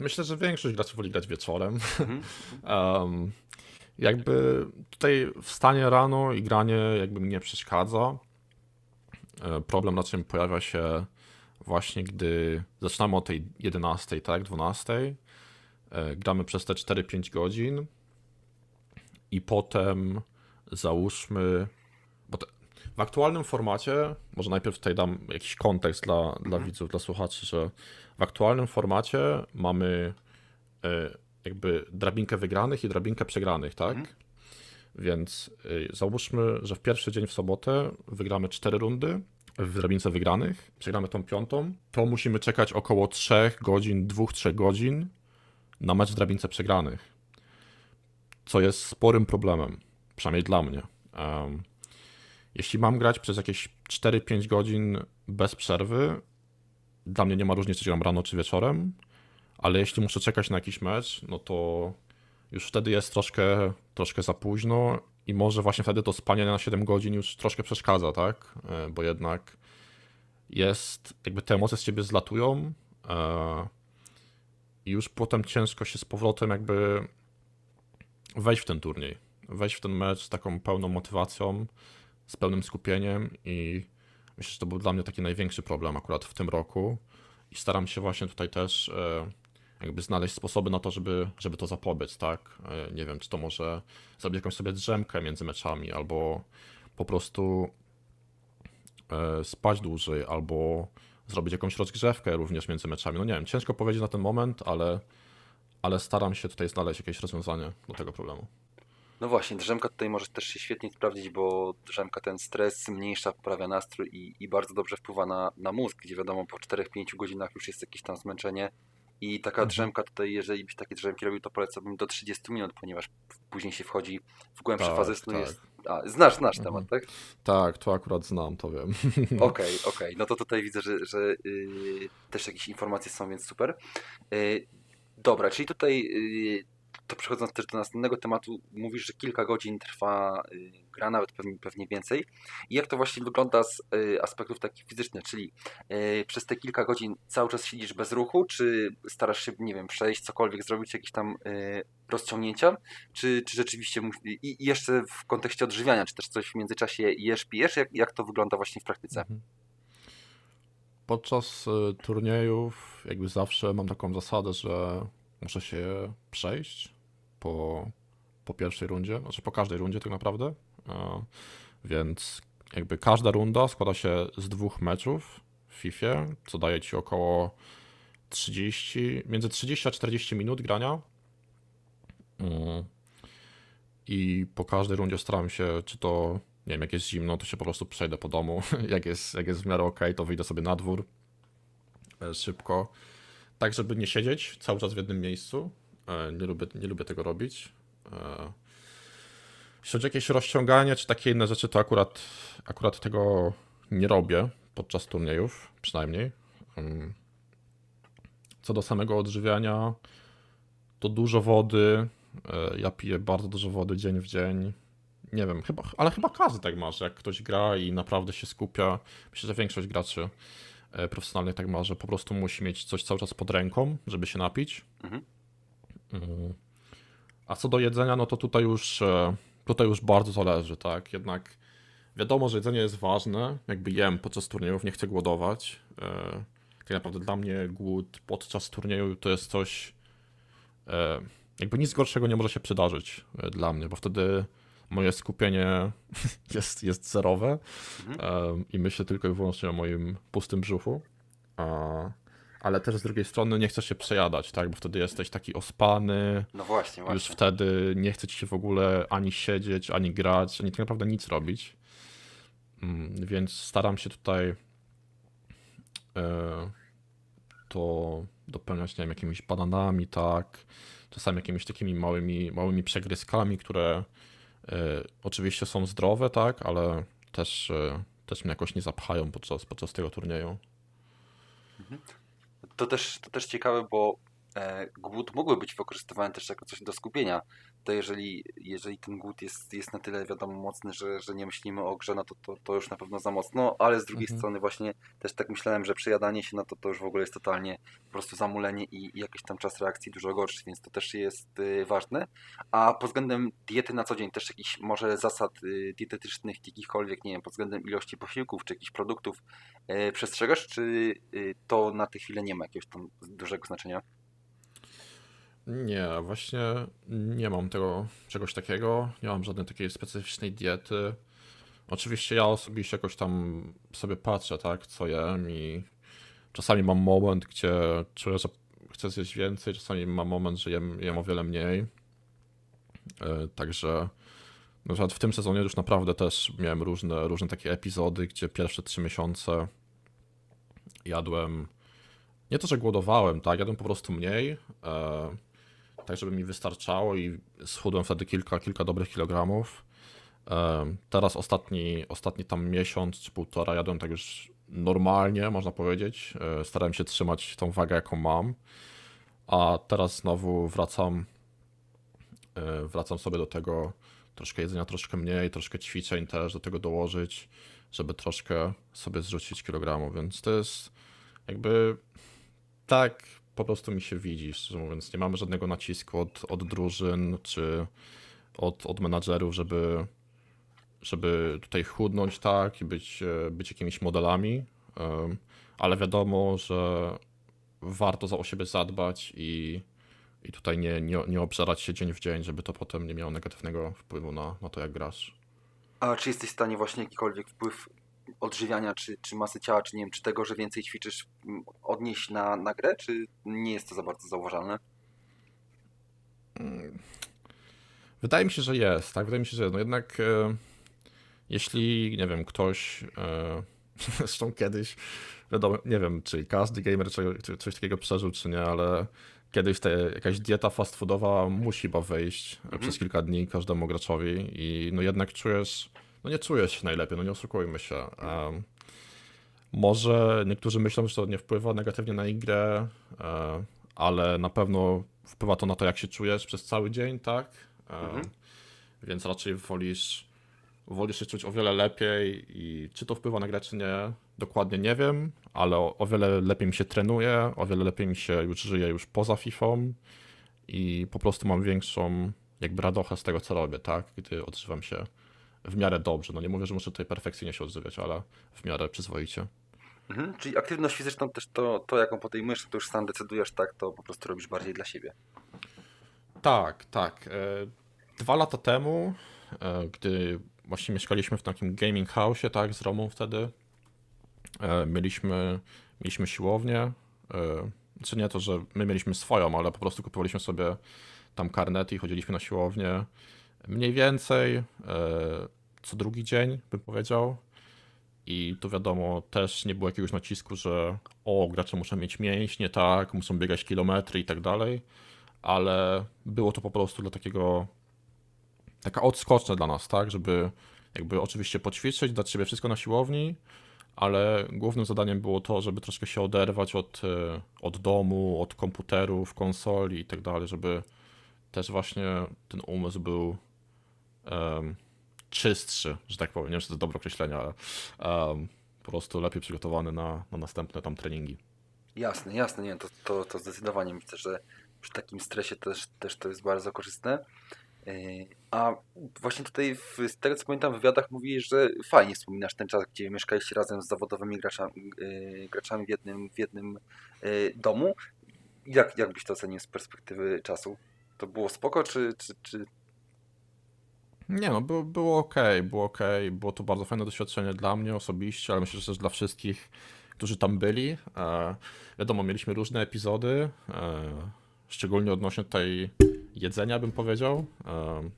myślę, że większość graczy woli grać wieczorem. Mhm. um, jakby tutaj wstanie rano i granie jakby mi nie przeszkadza. E, problem na czym pojawia się właśnie gdy zaczynamy o tej 11, tak, 12, e, gramy przez te 4-5 godzin i potem załóżmy, bo te, w aktualnym formacie, może najpierw tutaj dam jakiś kontekst dla, dla mhm. widzów, dla słuchaczy, że w aktualnym formacie mamy e, jakby drabinkę wygranych i drabinkę przegranych, tak? Mhm. Więc e, załóżmy, że w pierwszy dzień w sobotę wygramy 4 rundy, w drabince wygranych, przegramy tą piątą, to musimy czekać około 3 godzin, 2-3 godzin na mecz w drabince przegranych, co jest sporym problemem, przynajmniej dla mnie. Um, jeśli mam grać przez jakieś 4-5 godzin bez przerwy, dla mnie nie ma różnicy, czy gram rano czy wieczorem, ale jeśli muszę czekać na jakiś mecz, no to już wtedy jest troszkę, troszkę za późno i może właśnie wtedy to spanie na 7 godzin już troszkę przeszkadza, tak? E, bo jednak jest, jakby te emocje z ciebie zlatują e, i już potem ciężko się z powrotem jakby wejść w ten turniej. Wejść w ten mecz z taką pełną motywacją, z pełnym skupieniem i myślę, że to był dla mnie taki największy problem akurat w tym roku. I staram się właśnie tutaj też e, jakby znaleźć sposoby na to, żeby, żeby to zapobiec, tak? E, nie wiem, czy to może zrobić jakąś sobie drzemkę między meczami, albo po prostu e, spać dłużej, albo zrobić jakąś rozgrzewkę również między meczami. No nie wiem, ciężko powiedzieć na ten moment, ale, ale staram się tutaj znaleźć jakieś rozwiązanie do tego problemu. No właśnie, drzemka tutaj może też się świetnie sprawdzić, bo drzemka ten stres zmniejsza, poprawia nastrój i, i bardzo dobrze wpływa na, na mózg, gdzie wiadomo po 4-5 godzinach już jest jakieś tam zmęczenie i taka mhm. drzemka tutaj, jeżeli byś takie drzemki robił, to polecałbym do 30 minut, ponieważ później się wchodzi w głębsze tak, fazy snu. Tak. Jest... A, znasz, znasz mhm. temat, tak? Tak, to akurat znam, to wiem. Okej, okay, okej. Okay. No to tutaj widzę, że, że yy, też jakieś informacje są, więc super. Yy, dobra, czyli tutaj, yy, to przechodząc też do następnego tematu, mówisz, że kilka godzin trwa y, gra, nawet pewnie, pewnie więcej. I jak to właśnie wygląda z y, aspektów takich fizycznych, czyli y, przez te kilka godzin cały czas siedzisz bez ruchu, czy starasz się, nie wiem, przejść, cokolwiek, zrobić jakieś tam y, rozciągnięcia, czy, czy rzeczywiście i, i jeszcze w kontekście odżywiania, czy też coś w międzyczasie jesz, pijesz, jak, jak to wygląda właśnie w praktyce? Mhm podczas y, turniejów jakby zawsze mam taką zasadę, że muszę się przejść po, po pierwszej rundzie, znaczy po każdej rundzie tak naprawdę. No, więc jakby każda runda składa się z dwóch meczów w FIFA, co daje ci około 30, między 30 a 40 minut grania. Mm. I po każdej rundzie staram się, czy to, nie wiem, jak jest zimno, to się po prostu przejdę po domu. jak, jest, jak jest w miarę ok, to wyjdę sobie na dwór e, szybko. Tak, żeby nie siedzieć cały czas w jednym miejscu. E, nie lubię, nie lubię tego robić. E, jeśli chodzi o jakieś rozciąganie czy takie inne rzeczy, to akurat, akurat tego nie robię podczas turniejów, przynajmniej. Co do samego odżywiania, to dużo wody. E, ja piję bardzo dużo wody dzień w dzień. Nie wiem, chyba, ale chyba każdy tak ma, że jak ktoś gra i naprawdę się skupia, myślę, że większość graczy e, profesjonalnych tak ma, że po prostu musi mieć coś cały czas pod ręką, żeby się napić. Mhm. E, a co do jedzenia, no to tutaj już tutaj już bardzo zależy, tak? Jednak wiadomo, że jedzenie jest ważne. Jakby jem podczas turniejów, nie chcę głodować. E, tak naprawdę dla mnie głód podczas turnieju to jest coś. E, jakby nic gorszego nie może się przydarzyć e, dla mnie, bo wtedy moje skupienie jest, jest zerowe mhm. i myślę tylko i wyłącznie o moim pustym brzuchu. A ale też z drugiej strony nie chcesz się przejadać, tak? Bo wtedy jesteś taki ospany. No właśnie, właśnie. Już wtedy nie chce ci się w ogóle ani siedzieć, ani grać, ani tak naprawdę nic robić. Mm, więc staram się tutaj e, to dopełniać, nie wiem, jakimiś bananami, tak? Czasami jakimiś takimi małymi, małymi przegryskami, które e, oczywiście są zdrowe, tak? Ale też, e, też mnie jakoś nie zapchają podczas, podczas tego turnieju. Mhm. To też, to też ciekawe, bo e, głód mógłby być wykorzystywany też jako coś do skupienia to jeżeli, jeżeli ten głód jest, jest na tyle, wiadomo, mocny, że, że nie myślimy o grze, no to, to, to już na pewno za mocno, ale z drugiej mhm. strony właśnie też tak myślałem, że przejadanie się, na no to to już w ogóle jest totalnie po prostu zamulenie i, i jakiś tam czas reakcji dużo gorszy, więc to też jest y, ważne. A pod względem diety na co dzień też jakichś może zasad y, dietetycznych, jakichkolwiek, nie wiem, pod względem ilości posiłków czy jakichś produktów y, przestrzegasz, czy y, to na tę chwilę nie ma jakiegoś tam dużego znaczenia? Nie, właśnie nie mam tego czegoś takiego. Nie mam żadnej takiej specyficznej diety. Oczywiście ja osobiście jakoś tam sobie patrzę, tak, co jem i czasami mam moment, gdzie czuję, że chcę zjeść więcej, czasami mam moment, że jem, jem o wiele mniej. E, także na przykład w tym sezonie już naprawdę też miałem różne, różne takie epizody, gdzie pierwsze trzy miesiące jadłem. Nie to, że głodowałem, tak? Jadłem po prostu mniej. E, tak żeby mi wystarczało i schudłem wtedy kilka, kilka dobrych kilogramów. Teraz ostatni, ostatni tam miesiąc czy półtora jadłem tak już normalnie, można powiedzieć. E, starałem się trzymać tą wagę, jaką mam. A teraz znowu wracam, e, wracam sobie do tego troszkę jedzenia, troszkę mniej, troszkę ćwiczeń też do tego dołożyć, żeby troszkę sobie zrzucić kilogramów więc to jest jakby tak po prostu mi się widzi, szczerze mówiąc. Nie mamy żadnego nacisku od, od drużyn czy od, od menadżerów, żeby, żeby tutaj chudnąć tak i być, e, być jakimiś modelami, ale wiadomo, że warto za o siebie zadbać i, i tutaj nie, nie, nie obżerać się dzień w dzień, żeby to potem nie miało negatywnego wpływu na, na to, jak grasz. A czy jesteś w stanie właśnie jakikolwiek wpływ odżywiania, czy, czy masy ciała, czy nie wiem, czy tego, że więcej ćwiczysz, mm, odnieść na, na grę, czy nie jest to za bardzo zauważalne? Mm. Wydaje mi się, że jest, tak? Wydaje mi się, że jest. No jednak e, jeśli, nie wiem, ktoś, e, zresztą kiedyś, wiadomo, nie wiem, czy każdy gamer czy, coś takiego przeżył, czy nie, ale kiedyś te, jakaś dieta fast foodowa musi chyba wejść mhm. przez kilka dni każdemu graczowi i no jednak czujesz no nie czuje się najlepiej, no nie oszukujmy się. Um, może niektórzy myślą, że to nie wpływa negatywnie na grę, um, ale na pewno wpływa to na to, jak się czujesz przez cały dzień, tak? Um, mhm. Więc raczej wolisz, wolisz się czuć o wiele lepiej i czy to wpływa na grę, czy nie, dokładnie nie wiem, ale o, o wiele lepiej mi się trenuje, o wiele lepiej mi się już żyje już poza FIFA i po prostu mam większą jakby radochę z tego, co robię, tak? Gdy odżywam się w miarę dobrze. No nie mówię, że muszę tutaj perfekcyjnie się odzywać, ale w miarę przyzwoicie. Mhm, czyli aktywność fizyczna też to, to, jaką podejmujesz, to już sam decydujesz, tak, to po prostu robisz bardziej dla siebie. Tak, tak. E, dwa lata temu, e, gdy właśnie mieszkaliśmy w takim gaming house, tak, z Romą wtedy, e, mieliśmy, mieliśmy siłownię. Czy nie to, że my mieliśmy swoją, ale po prostu kupowaliśmy sobie tam karnety i chodziliśmy na siłownię. Mniej więcej co drugi dzień, bym powiedział. I tu wiadomo, też nie było jakiegoś nacisku, że o, gracze muszą mieć mięśnie, tak, muszą biegać kilometry i tak dalej, ale było to po prostu dla takiego, taka odskoczne dla nas, tak, żeby jakby oczywiście poćwiczyć, dać sobie wszystko na siłowni, ale głównym zadaniem było to, żeby troszkę się oderwać od, e, od domu, od komputerów, konsoli i tak dalej, żeby też właśnie ten umysł był um, czystszy, że tak powiem. Nie wiem, czy to jest dobre określenie, ale um, po prostu lepiej przygotowany na, na następne tam treningi. Jasne, jasne, nie, to, to, to zdecydowanie myślę, że przy takim stresie też, też to jest bardzo korzystne. E, a właśnie tutaj w, z tego co pamiętam w wywiadach mówiłeś, że fajnie wspominasz ten czas, gdzie mieszkaliście razem z zawodowymi graczami, e, graczami w jednym, w jednym e, domu. Jak, jak byś to ocenił z perspektywy czasu? To było spoko, czy, czy, czy nie no, było, było ok, było ok, było to bardzo fajne doświadczenie dla mnie osobiście, ale myślę, że też dla wszystkich, którzy tam byli. E, wiadomo, mieliśmy różne epizody, e, szczególnie odnośnie tej jedzenia bym powiedział. E,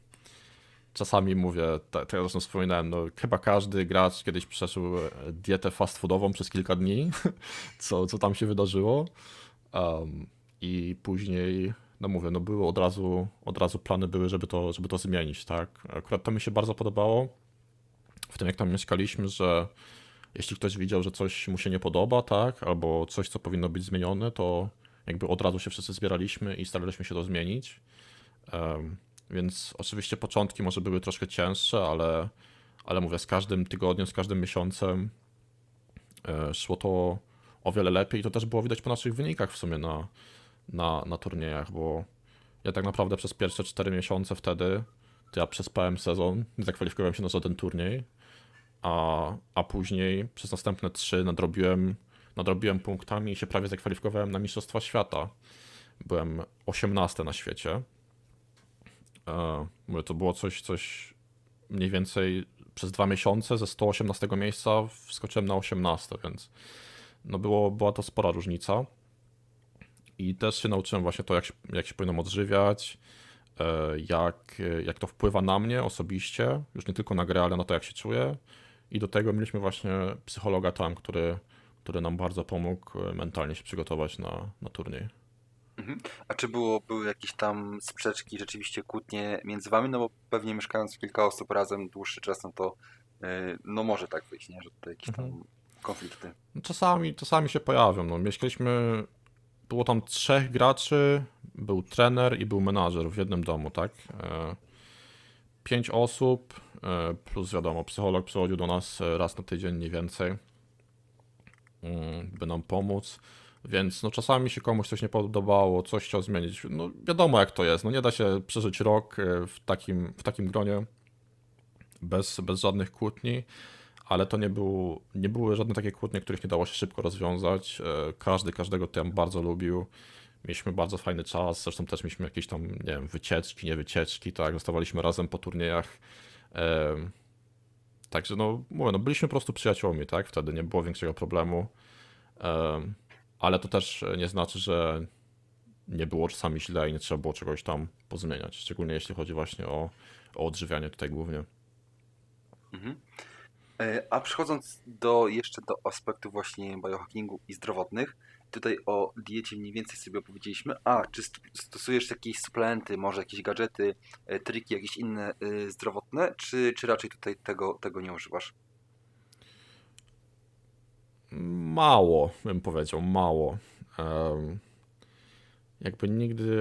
czasami mówię, tak jak zresztą wspominałem, no, chyba każdy gracz kiedyś przeszedł e, dietę fast foodową przez kilka dni, co, co tam się wydarzyło. I później no mówię, no były od razu, od razu plany były, żeby to, żeby to zmienić, tak. Akurat to mi się bardzo podobało w tym, jak tam mieszkaliśmy, że jeśli ktoś widział, że coś mu się nie podoba, tak, albo coś, co powinno być zmienione, to jakby od razu się wszyscy zbieraliśmy i staraliśmy się to zmienić. Um, więc oczywiście początki może były troszkę cięższe, ale, ale mówię, z każdym tygodniem, z każdym miesiącem e, szło to o wiele lepiej i to też było widać po naszych wynikach w sumie na, na, na turniejach, bo ja tak naprawdę przez pierwsze 4 miesiące wtedy, to ja przespałem sezon, nie zakwalifikowałem się na żaden turniej, a, a później przez następne 3 nadrobiłem, nadrobiłem punktami i się prawie zakwalifikowałem na Mistrzostwa Świata. Byłem 18 na świecie. E, mówię, to było coś, coś mniej więcej przez dwa miesiące ze 118 miejsca wskoczyłem na 18, więc no było, była to spora różnica. I też się nauczyłem właśnie to, jak się, jak się powinno odżywiać, e, jak, jak to wpływa na mnie osobiście, już nie tylko na grę, ale na to, jak się czuję. I do tego mieliśmy właśnie psychologa tam, który, który nam bardzo pomógł e, mentalnie się przygotować na, na turniej. Mhm. A czy było, były jakieś tam sprzeczki, rzeczywiście kłótnie między wami? No bo pewnie mieszkając kilka osób razem dłuższy czas, no to e, no może tak wyjść, nie? że to jakieś tam mhm. konflikty. No czasami, czasami się pojawią. No, mieszkaliśmy było tam trzech graczy, był trener i był menażer w jednym domu, tak? E, pięć osób, e, plus wiadomo, psycholog przychodził do nas e, raz na tydzień, mniej więcej, mm, by nam pomóc. Więc no, czasami się komuś coś nie podobało, coś chciał zmienić. No, wiadomo jak to jest. No, nie da się przeżyć rok w takim, w takim gronie bez, bez żadnych kłótni ale to nie, był, nie były żadne takie kłótnie, których nie dało się szybko rozwiązać. E, każdy każdego tam bardzo lubił. Mieliśmy bardzo fajny czas, zresztą też mieliśmy jakieś tam, nie wiem, wycieczki, nie wycieczki, tak, zostawaliśmy razem po turniejach. E, także no, mówię, no byliśmy po prostu przyjaciółmi, tak, wtedy nie było większego problemu. E, ale to też nie znaczy, że nie było czasami źle i nie trzeba było czegoś tam pozmieniać, szczególnie jeśli chodzi właśnie o, o odżywianie tutaj głównie. Mhm. E, a przechodząc do, jeszcze do aspektu właśnie biohackingu i zdrowotnych, tutaj o diecie mniej więcej sobie opowiedzieliśmy. A, czy stosujesz jakieś suplementy, może jakieś gadżety, e, triki, jakieś inne e, zdrowotne, czy, czy raczej tutaj tego, tego nie używasz? Mało, bym powiedział, mało. Um, jakby nigdy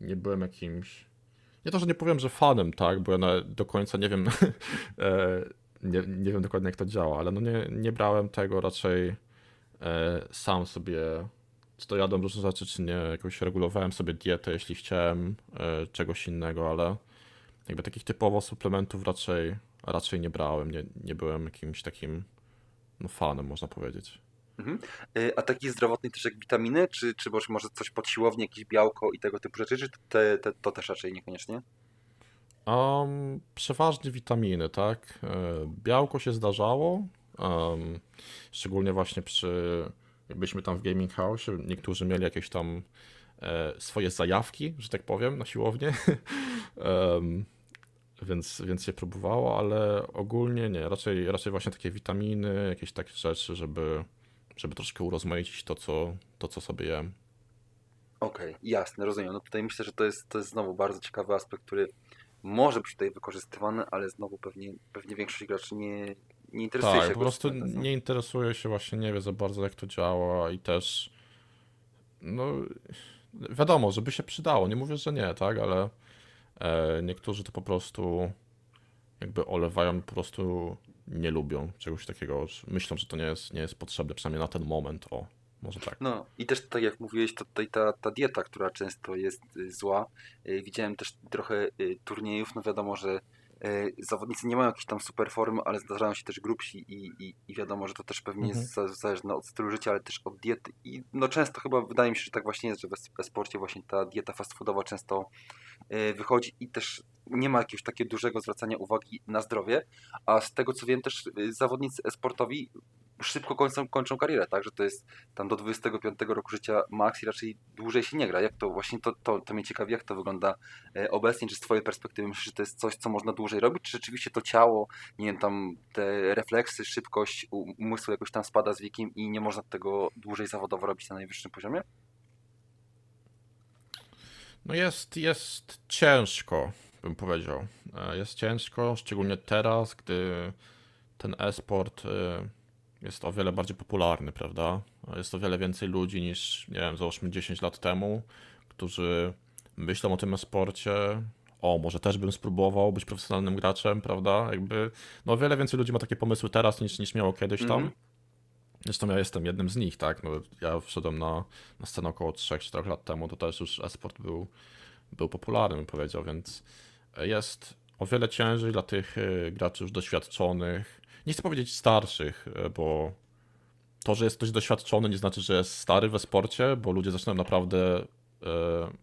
nie byłem jakimś. Nie to, że nie powiem, że fanem, tak, bo ja do końca nie wiem, nie, nie wiem dokładnie jak to działa, ale no nie, nie brałem tego raczej e, sam sobie, czy to jadłem różne rzeczy, czy nie, jakoś regulowałem sobie dietę, jeśli chciałem e, czegoś innego, ale jakby takich typowo suplementów raczej, raczej nie brałem, nie, nie byłem jakimś takim no, fanem, można powiedzieć. Mhm. E, a taki zdrowotny też jak witaminy, czy, czy może coś pod siłownię, jakieś białko i tego typu rzeczy, czy te, te, to też raczej niekoniecznie? Um, przeważnie witaminy, tak? E, białko się zdarzało, um, szczególnie właśnie przy, jakbyśmy tam w gaming house, niektórzy mieli jakieś tam e, swoje zajawki, że tak powiem, na siłownię, um, więc, więc się próbowało, ale ogólnie nie, raczej, raczej właśnie takie witaminy, jakieś takie rzeczy, żeby, żeby troszkę urozmaicić to, co, to, co sobie jem. Okej, okay, jasne, rozumiem. No tutaj myślę, że to jest, to jest znowu bardzo ciekawy aspekt, który może być tutaj wykorzystywane, ale znowu pewnie, pewnie większość graczy nie, nie interesuje tak, się. po prostu no. nie interesuje się, właśnie nie wie za bardzo jak to działa i też no wiadomo, żeby się przydało, nie mówię, że nie, tak, ale e, niektórzy to po prostu jakby olewają, po prostu nie lubią czegoś takiego, myślą, że to nie jest, nie jest potrzebne, przynajmniej na ten moment, o. Może tak. No i też tak jak mówiłeś, to tutaj ta, ta dieta, która często jest y, zła. Y, widziałem też trochę y, turniejów, no wiadomo, że zawodnicy nie mają jakiejś tam super formy, ale zdarzają się też grubsi i, i, i wiadomo, że to też pewnie mhm. jest zależne od stylu życia, ale też od diety i no często chyba wydaje mi się, że tak właśnie jest, że w sporcie właśnie ta dieta fast foodowa często wychodzi i też nie ma jakiegoś takiego dużego zwracania uwagi na zdrowie, a z tego co wiem też zawodnicy e sportowi szybko kończą, kończą karierę, tak? Że to jest tam do 25 roku życia max i raczej dłużej się nie gra. Jak to właśnie to, to, to mnie ciekawi, jak to wygląda e, obecnie, czy z twojej perspektywy myślisz, że to jest coś, co można dłużej robić, czy rzeczywiście to ciało, nie wiem, tam te refleksy, szybkość umysłu jakoś tam spada z wiekiem i nie można tego dłużej zawodowo robić na najwyższym poziomie? No jest, jest ciężko, bym powiedział. E, jest ciężko, szczególnie teraz, gdy ten e-sport e, jest o wiele bardziej popularny, prawda? Jest o wiele więcej ludzi niż, nie wiem, załóżmy 10 lat temu, którzy myślą o tym sporcie. O, może też bym spróbował być profesjonalnym graczem, prawda? Jakby, no, o wiele więcej ludzi ma takie pomysły teraz niż, niż miało kiedyś tam. Mm -hmm. Zresztą ja jestem jednym z nich, tak? No, ja wszedłem na, na scenę około 3-4 lat temu, to też już esport był, był popularny, bym powiedział, więc jest o wiele ciężej dla tych y, graczy już doświadczonych, nie chcę powiedzieć starszych, e, bo to, że jest ktoś doświadczony, nie znaczy, że jest stary we sporcie, bo ludzie zaczynają naprawdę e,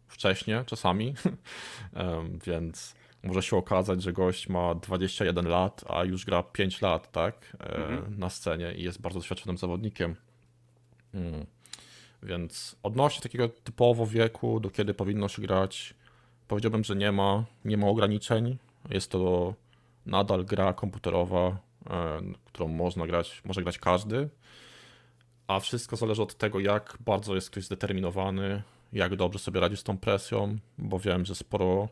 wcześnie czasami, więc może się okazać, że gość ma 21 lat, a już gra 5 lat, tak, e, mhm. na scenie i jest bardzo doświadczonym zawodnikiem. Mm. Więc odnośnie takiego typowo wieku, do kiedy powinno się grać, powiedziałbym, że nie ma, nie ma ograniczeń. Jest to nadal gra komputerowa, E, którą można grać, może grać każdy, a wszystko zależy od tego, jak bardzo jest ktoś zdeterminowany, jak dobrze sobie radzi z tą presją, bo wiem, że sporo,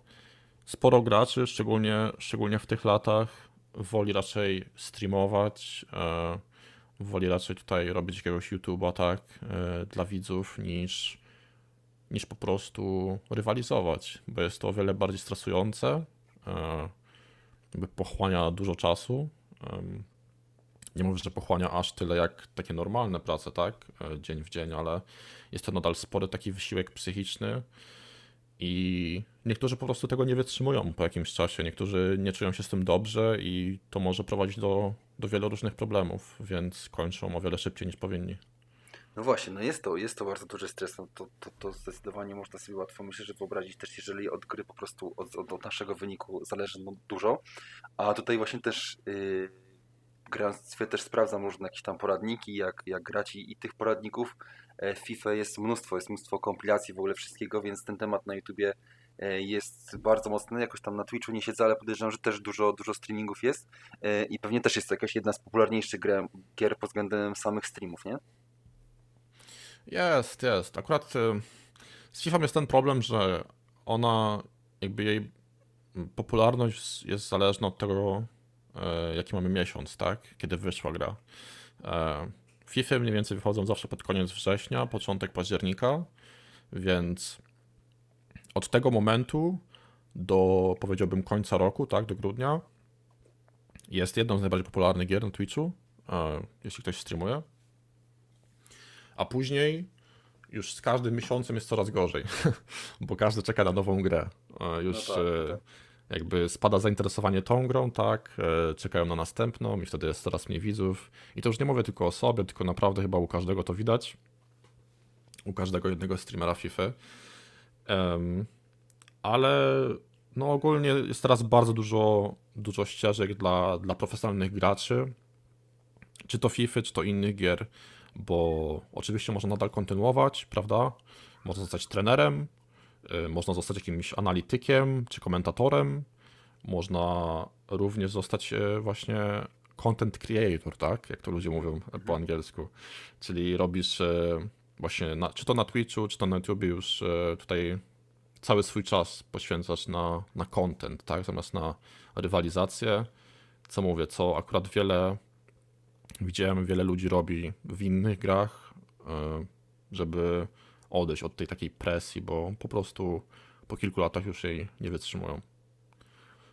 sporo graczy, szczególnie, szczególnie w tych latach, woli raczej streamować, e, woli raczej tutaj robić jakiegoś YouTube'a, tak, e, dla widzów, niż, niż po prostu rywalizować, bo jest to o wiele bardziej stresujące, jakby pochłania dużo czasu, nie mówię, że pochłania aż tyle jak takie normalne prace, tak, e, dzień w dzień, ale jest to nadal spory taki wysiłek psychiczny i niektórzy po prostu tego nie wytrzymują po jakimś czasie, niektórzy nie czują się z tym dobrze i to może prowadzić do, do wielu różnych problemów, więc kończą o wiele szybciej niż powinni. No właśnie, no jest to, jest to bardzo duży stres, no to, to, to zdecydowanie można sobie łatwo myślę, że wyobrazić też, jeżeli od gry po prostu od, od, od naszego wyniku zależy no, dużo, a tutaj właśnie też yy, grając sobie też sprawdzam różne jakieś tam poradniki, jak, jak grać i, i tych poradników e, w FIFA jest mnóstwo, jest mnóstwo kompilacji w ogóle wszystkiego, więc ten temat na YouTubie e, jest bardzo mocny, jakoś tam na Twitchu nie siedzę, ale podejrzewam, że też dużo, dużo streamingów jest e, i pewnie też jest to jakaś jedna z popularniejszych gier pod względem samych streamów, nie? Jest, jest. Akurat y, z FIFA jest ten problem, że ona, jakby jej popularność jest zależna od tego, y, jaki mamy miesiąc, tak? Kiedy wyszła gra. Y, FIFA mniej więcej wychodzą zawsze pod koniec września, początek października, więc od tego momentu do powiedziałbym końca roku, tak, do grudnia, jest jedną z najbardziej popularnych gier na Twitchu, jeśli ktoś streamuje a później już z każdym miesiącem jest coraz gorzej, bo każdy czeka na nową grę. E, już no tak, e, tak, jakby spada zainteresowanie tą grą, tak, e, czekają na następną i wtedy jest coraz mniej widzów. I to już nie mówię tylko o sobie, tylko naprawdę chyba u każdego to widać. U każdego jednego streamera FIFA. Um, ale no ogólnie jest teraz bardzo dużo, dużo ścieżek dla, dla profesjonalnych graczy. Czy to FIFA, czy to innych gier bo oczywiście można nadal kontynuować, prawda? Można zostać trenerem, y, można zostać jakimś analitykiem czy komentatorem, można również zostać y, właśnie content creator, tak? Jak to ludzie mówią po angielsku. Czyli robisz y, właśnie, na, czy to na Twitchu, czy to na YouTube już tutaj cały swój czas poświęcasz na, na content, tak? Zamiast na rywalizację. Co mówię, co akurat wiele widziałem wiele ludzi robi w innych grach, e, żeby odejść od tej takiej presji, bo po prostu po kilku latach już jej nie wytrzymują.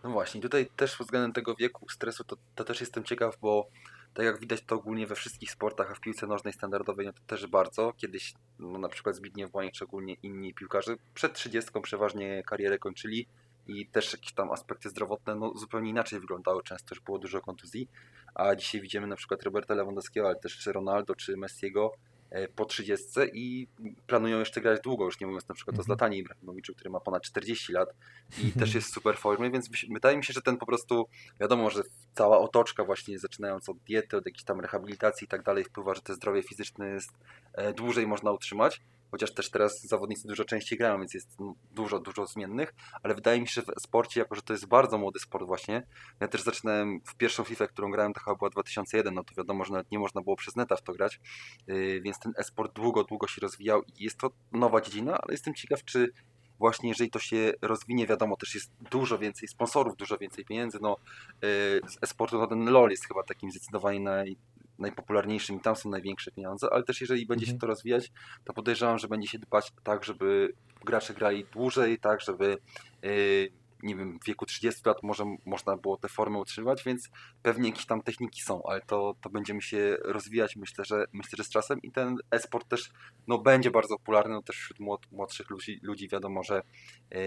No właśnie, tutaj też pod względem tego wieku stresu to, to też jestem ciekaw, bo tak jak widać to ogólnie we wszystkich sportach, a w piłce nożnej standardowej no to też bardzo. Kiedyś no na przykład Zbigniew Błaniek, szczególnie inni piłkarze przed 30 przeważnie karierę kończyli i też jakieś tam aspekty zdrowotne no, zupełnie inaczej wyglądały często, już było dużo kontuzji a dzisiaj widzimy na przykład Roberta Lewandowskiego, ale też Ronaldo, czy Messiego e, po 30 i planują jeszcze grać długo, już nie mówiąc na przykład mm -hmm. o mhm. Zlatanie Ibrahimowiczu, który ma ponad 40 lat i mhm. też jest w super formie, więc wydaje mi się, że ten po prostu, wiadomo, że cała otoczka właśnie zaczynając od diety, od jakiejś tam rehabilitacji i tak dalej wpływa, że to zdrowie fizyczne jest e, dłużej można utrzymać, chociaż też teraz zawodnicy dużo częściej grają, więc jest no, dużo, dużo zmiennych, ale wydaje mi się, że w sporcie, jako że to jest bardzo młody sport właśnie, ja też zaczynałem w pierwszą FIFA, którą grałem, to chyba była 2001, no to wiadomo, że nawet nie można było przez neta w to grać, yy, więc ten esport długo, długo się rozwijał i jest to nowa dziedzina, ale jestem ciekaw, czy właśnie jeżeli to się rozwinie, wiadomo, też jest dużo więcej sponsorów, dużo więcej pieniędzy, no yy, z esportu no ten LoL jest chyba takim zdecydowanie naj, najpopularniejszym i tam są największe pieniądze, ale też jeżeli będzie mhm. się to rozwijać, to podejrzewam, że będzie się dbać tak, żeby gracze grali dłużej, tak, żeby yy, nie wiem, w wieku 30 lat może można było te formy utrzymywać, więc pewnie jakieś tam techniki są, ale to, to będziemy się rozwijać, myślę, że myślę, że z czasem i ten e-sport też no, będzie bardzo popularny, no, też wśród młodszych ludzi, ludzi wiadomo, że yy,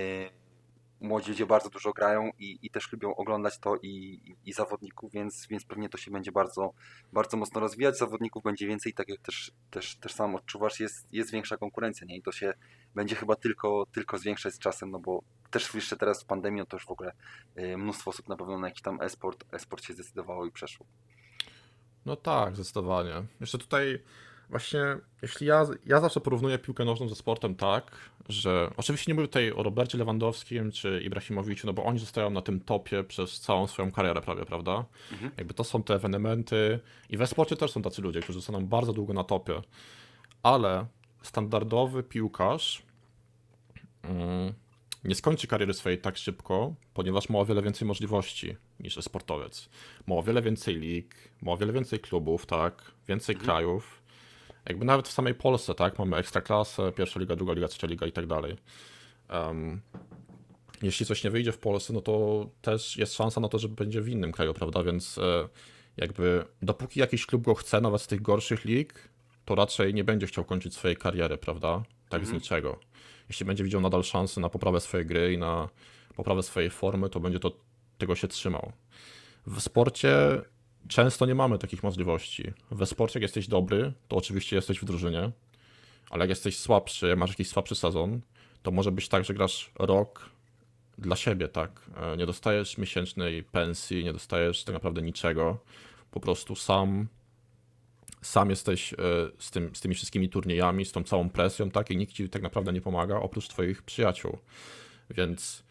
młodzi ludzie bardzo dużo grają i, i też lubią oglądać to i, i zawodników, więc, więc pewnie to się będzie bardzo, bardzo mocno rozwijać. Zawodników będzie więcej, tak jak też, też, też sam odczuwasz, jest, jest większa konkurencja nie? i to się będzie chyba tylko, tylko zwiększać z czasem, no bo też jeszcze teraz z pandemią to już w ogóle y, mnóstwo osób na pewno na jakiś tam e-sport, e-sport się zdecydowało i przeszło. No tak, zdecydowanie. Jeszcze tutaj właśnie, jeśli ja, ja zawsze porównuję piłkę nożną ze sportem tak, że oczywiście nie mówię tutaj o Robercie Lewandowskim czy Ibrahimowiciu, no bo oni zostają na tym topie przez całą swoją karierę prawie, prawda? Mhm. Jakby to są te ewenementy i we sporcie też są tacy ludzie, którzy zostaną bardzo długo na topie, ale standardowy piłkarz mm, nie skończy kariery swojej tak szybko, ponieważ ma o wiele więcej możliwości niż sportowiec. Ma o wiele więcej lig, ma o wiele więcej klubów, tak, więcej mhm. krajów jakby nawet w samej Polsce, tak, mamy ekstraklasę, pierwsza liga, druga liga, trzecia liga i tak dalej. Um, jeśli coś nie wyjdzie w Polsce, no to też jest szansa na to, że będzie w innym kraju, prawda? Więc e, jakby dopóki jakiś klub go chce, nawet z tych gorszych lig, to raczej nie będzie chciał kończyć swojej kariery, prawda? Tak mhm. z niczego. Jeśli będzie widział nadal szansę na poprawę swojej gry i na poprawę swojej formy, to będzie to tego się trzymał. W sporcie często nie mamy takich możliwości. We sporcie, jak jesteś dobry, to oczywiście jesteś w drużynie, ale jak jesteś słabszy, masz jakiś słabszy sezon, to może być tak, że grasz rok dla siebie, tak? E, nie dostajesz miesięcznej pensji, nie dostajesz tak naprawdę niczego. Po prostu sam sam jesteś e, z, tym, z tymi wszystkimi turniejami, z tą całą presją, tak? I nikt ci tak naprawdę nie pomaga oprócz twoich przyjaciół. Więc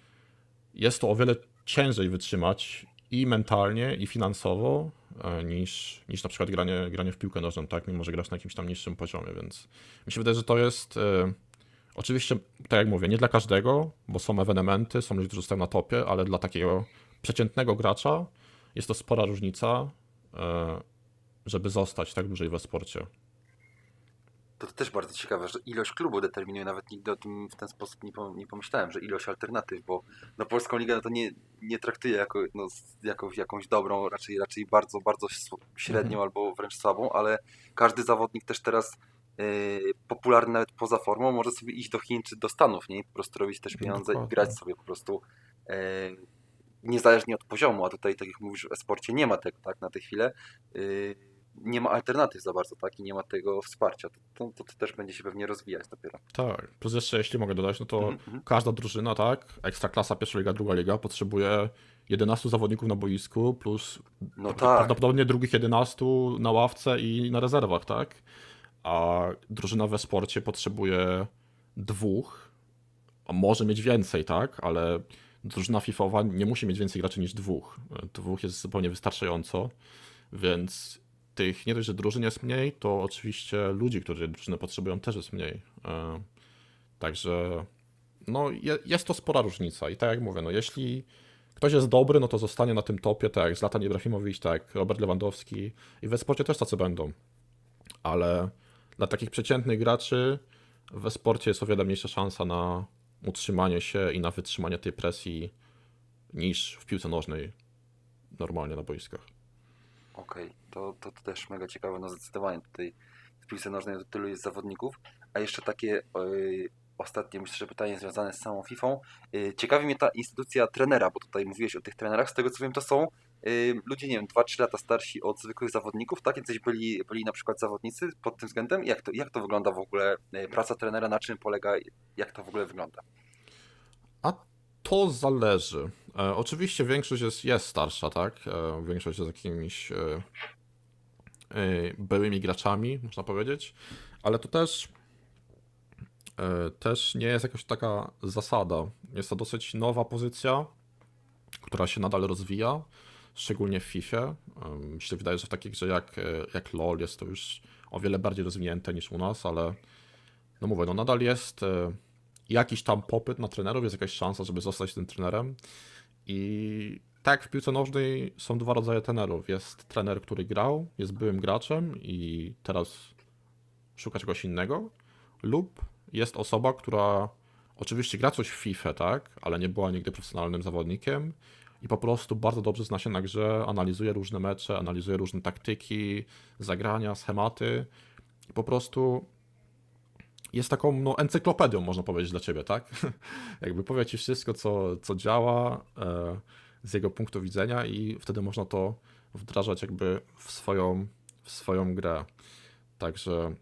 jest to o wiele ciężej wytrzymać i mentalnie, i finansowo e, niż, niż na przykład granie, granie w piłkę nożną, tak? Mimo, że grasz na jakimś tam niższym poziomie, więc mi się wydaje, że to jest. E, oczywiście, tak jak mówię, nie dla każdego, bo są ewenementy, są ludzie, którzy są na topie, ale dla takiego przeciętnego gracza jest to spora różnica, e, żeby zostać tak dłużej we sporcie. To, też bardzo ciekawe, że ilość klubów determinuje, nawet nigdy o tym w ten sposób nie, pomyślałem, że ilość alternatyw, bo no, Polską Ligę no, to nie, nie traktuję jako, no, jako jakąś dobrą, raczej, raczej bardzo, bardzo średnią mhm. albo wręcz słabą, ale każdy zawodnik też teraz yy, popularny nawet poza formą, może sobie iść do Chin czy do Stanów, nie? I po prostu robić też pieniądze Dokładnie. i grać sobie po prostu yy, niezależnie od poziomu, a tutaj tak jak mówisz, w esporcie nie ma tego tak na tę chwilę. Yy, nie ma alternatyw za bardzo, tak? I nie ma tego wsparcia. To, to, to, to też będzie się pewnie rozwijać dopiero. Tak. Plus jeszcze, jeśli mogę dodać, no to mm -hmm. każda drużyna, tak? ekstra klasa pierwsza liga, druga liga potrzebuje 11 zawodników na boisku plus no tak. prawdopodobnie drugich 11 na ławce i na rezerwach, tak? A drużyna we sporcie potrzebuje dwóch, a może mieć więcej, tak? Ale drużyna FIFOwa nie musi mieć więcej graczy niż dwóch. Dwóch jest zupełnie wystarczająco, więc tych nie dość, że drużyn jest mniej, to oczywiście ludzi, którzy drużyny potrzebują, też jest mniej. E, także no, jest to spora różnica. I tak jak mówię, no, jeśli ktoś jest dobry, no to zostanie na tym topie, tak jak Zlatan Ibrahimowicz, tak jak Robert Lewandowski i w e-sporcie też tacy będą. Ale dla takich przeciętnych graczy w e-sporcie jest o wiele mniejsza szansa na utrzymanie się i na wytrzymanie tej presji niż w piłce nożnej normalnie na boiskach. Okej, okay. to, to, też mega ciekawe, no zdecydowanie tutaj w piłce nożnej tylu jest zawodników, a jeszcze takie yy, ostatnie myślę, że pytanie związane z samą FIFA. Yy, ciekawi mnie ta instytucja trenera, bo tutaj mówiłeś o tych trenerach, z tego co wiem to są yy, ludzie, nie wiem, 2-3 lata starsi od zwykłych zawodników, tak? Jacyś byli, byli na przykład zawodnicy pod tym względem? Jak to, jak to wygląda w ogóle y, praca trenera, na czym polega, jak to w ogóle wygląda? A to zależy. E, oczywiście większość jest, jest starsza, tak? E, większość jest jakimiś e, e, byłymi graczami, można powiedzieć, ale to też e, też nie jest jakaś taka zasada. Jest to dosyć nowa pozycja, która się nadal rozwija, szczególnie w FIFA. E, mi się wydaje, że w takich grze jak, jak LoL jest to już o wiele bardziej rozwinięte niż u nas, ale no mówię, no nadal jest jakiś tam popyt na trenerów, jest jakaś szansa, żeby zostać tym trenerem. I tak w piłce nożnej są dwa rodzaje trenerów. Jest trener, który grał, jest byłym graczem i teraz szuka czegoś innego, lub jest osoba, która oczywiście gra coś w FIFA, tak, ale nie była nigdy profesjonalnym zawodnikiem i po prostu bardzo dobrze zna się na grze, analizuje różne mecze, analizuje różne taktyki, zagrania, schematy i po prostu jest taką no, encyklopedią, można powiedzieć, dla ciebie, tak? Jakby powie ci wszystko, co, co działa e, z jego punktu widzenia, i wtedy można to wdrażać jakby w swoją, w swoją grę. Także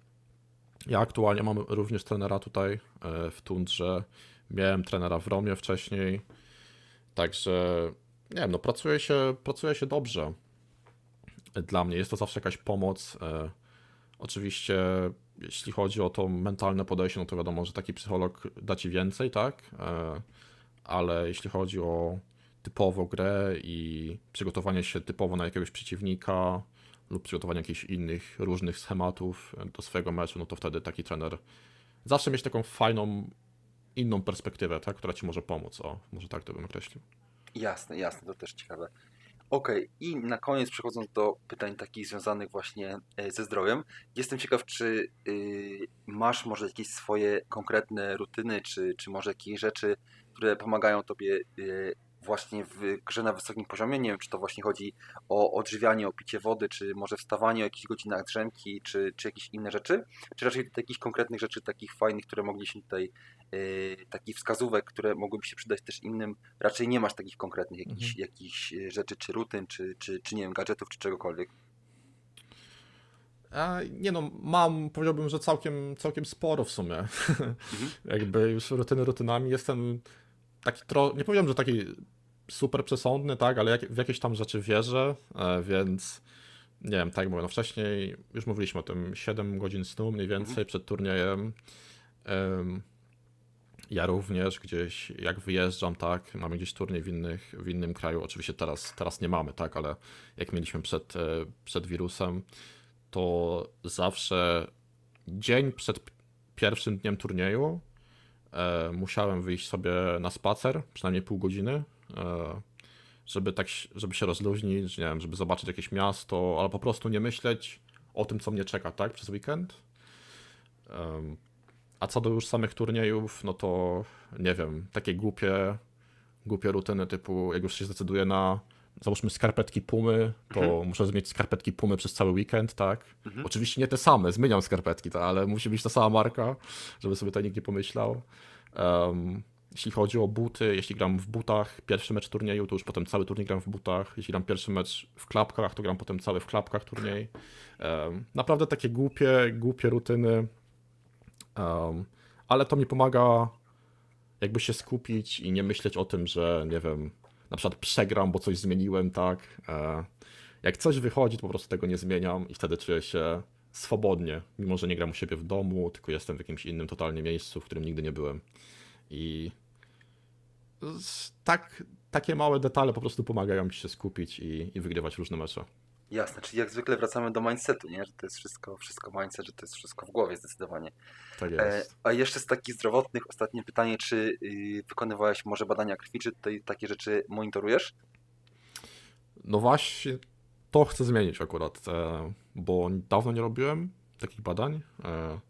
ja aktualnie mam również trenera tutaj e, w Tundrze. Miałem trenera w Romie wcześniej. Także nie wiem, no pracuje się, pracuje się dobrze. Dla mnie jest to zawsze jakaś pomoc. E, oczywiście jeśli chodzi o to mentalne podejście, no to wiadomo, że taki psycholog da ci więcej, tak? E, ale jeśli chodzi o typowo grę i przygotowanie się typowo na jakiegoś przeciwnika lub przygotowanie jakichś innych różnych schematów do swojego meczu, no to wtedy taki trener zawsze mieć taką fajną, inną perspektywę, tak? która ci może pomóc. O, może tak to bym określił. Jasne, jasne, to też ciekawe. Okej, okay. i na koniec przechodząc do pytań takich związanych właśnie e, ze zdrowiem, jestem ciekaw, czy yy, masz może jakieś swoje konkretne rutyny, czy, czy może jakieś rzeczy, które pomagają tobie yy, właśnie w grze na wysokim poziomie. Nie wiem, czy to właśnie chodzi o odżywianie, o picie wody, czy może wstawanie o jakichś godzinach drzemki, czy, czy jakieś inne rzeczy, czy raczej do jakichś konkretnych rzeczy takich fajnych, które mogliśmy tutaj Y, takich wskazówek, które mogłyby się przydać też innym, raczej nie masz takich konkretnych jakichś mhm. Jakichś y, rzeczy, czy rutyn, czy, czy, czy nie wiem, gadżetów, czy czegokolwiek. A nie no, mam, powiedziałbym, że całkiem, całkiem sporo w sumie. Mhm. Jakby już rutyny rutynami jestem taki tro... nie powiem, że taki super przesądny, tak, ale jak, w jakieś tam rzeczy wierzę, e, więc nie wiem, tak jak mówię, no wcześniej już mówiliśmy o tym 7 godzin snu mniej więcej mhm. przed turniejem. Ja również gdzieś, jak wyjeżdżam, tak, mamy gdzieś turniej w, innych, w innym kraju. Oczywiście teraz, teraz nie mamy, tak, ale jak mieliśmy przed, e, przed wirusem, to zawsze dzień przed pierwszym dniem turnieju e, musiałem wyjść sobie na spacer, przynajmniej pół godziny, e, żeby, tak, żeby się rozluźnić, nie wiem, żeby zobaczyć jakieś miasto, ale po prostu nie myśleć o tym, co mnie czeka, tak, przez weekend. E, a co do już samych turniejów, no to nie wiem, takie głupie, głupie rutyny typu jak już się zdecyduję na załóżmy skarpetki Pumy, to mhm. muszę zmienić skarpetki Pumy przez cały weekend, tak? Mhm. Oczywiście nie te same, zmieniam skarpetki, tak, ale musi być ta sama marka, żeby sobie to tak nikt nie pomyślał. Um, jeśli chodzi o buty, jeśli gram w butach, pierwszy mecz turnieju, to już potem cały turniej gram w butach. Jeśli gram pierwszy mecz w klapkach, to gram potem cały w klapkach turniej. Um, naprawdę takie głupie, głupie rutyny, Um, ale to mi pomaga jakby się skupić i nie myśleć o tym, że nie wiem, na przykład przegram, bo coś zmieniłem, tak. E, jak coś wychodzi, to po prostu tego nie zmieniam i wtedy czuję się swobodnie, mimo że nie gram u siebie w domu, tylko jestem w jakimś innym totalnie miejscu, w którym nigdy nie byłem. I tak, takie małe detale po prostu pomagają mi się skupić i, i wygrywać różne mecze. Jasne, czyli jak zwykle wracamy do mindsetu, nie? że to jest wszystko, wszystko mindset, że to jest wszystko w głowie zdecydowanie. Tak e, jest. E, a jeszcze z takich zdrowotnych ostatnie pytanie, czy y, wykonywałeś może badania krwi, czy tutaj takie rzeczy monitorujesz? No właśnie, to chcę zmienić akurat, e, bo dawno nie robiłem takich badań. E,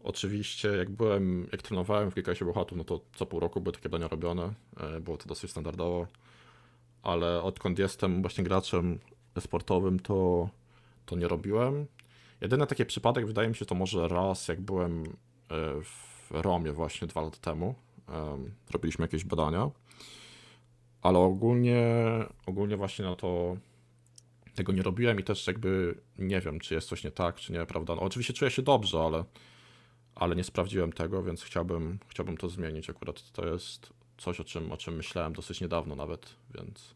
oczywiście jak byłem, jak trenowałem w GKS Bohatów, no to co pół roku były takie badania robione, e, było to dosyć standardowo ale odkąd jestem właśnie graczem sportowym to, to nie robiłem. Jedyny taki przypadek wydaje mi się to może raz, jak byłem e, w Romie właśnie dwa lata temu. Robiliśmy jakieś badania, ale ogólnie, ogólnie właśnie na to tego nie robiłem i też jakby nie wiem, czy jest coś nie tak, czy nie, prawda. No, oczywiście czuję się dobrze, ale, ale nie sprawdziłem tego, więc chciałbym, chciałbym to zmienić. Akurat to jest coś, o czym, o czym myślałem dosyć niedawno nawet, więc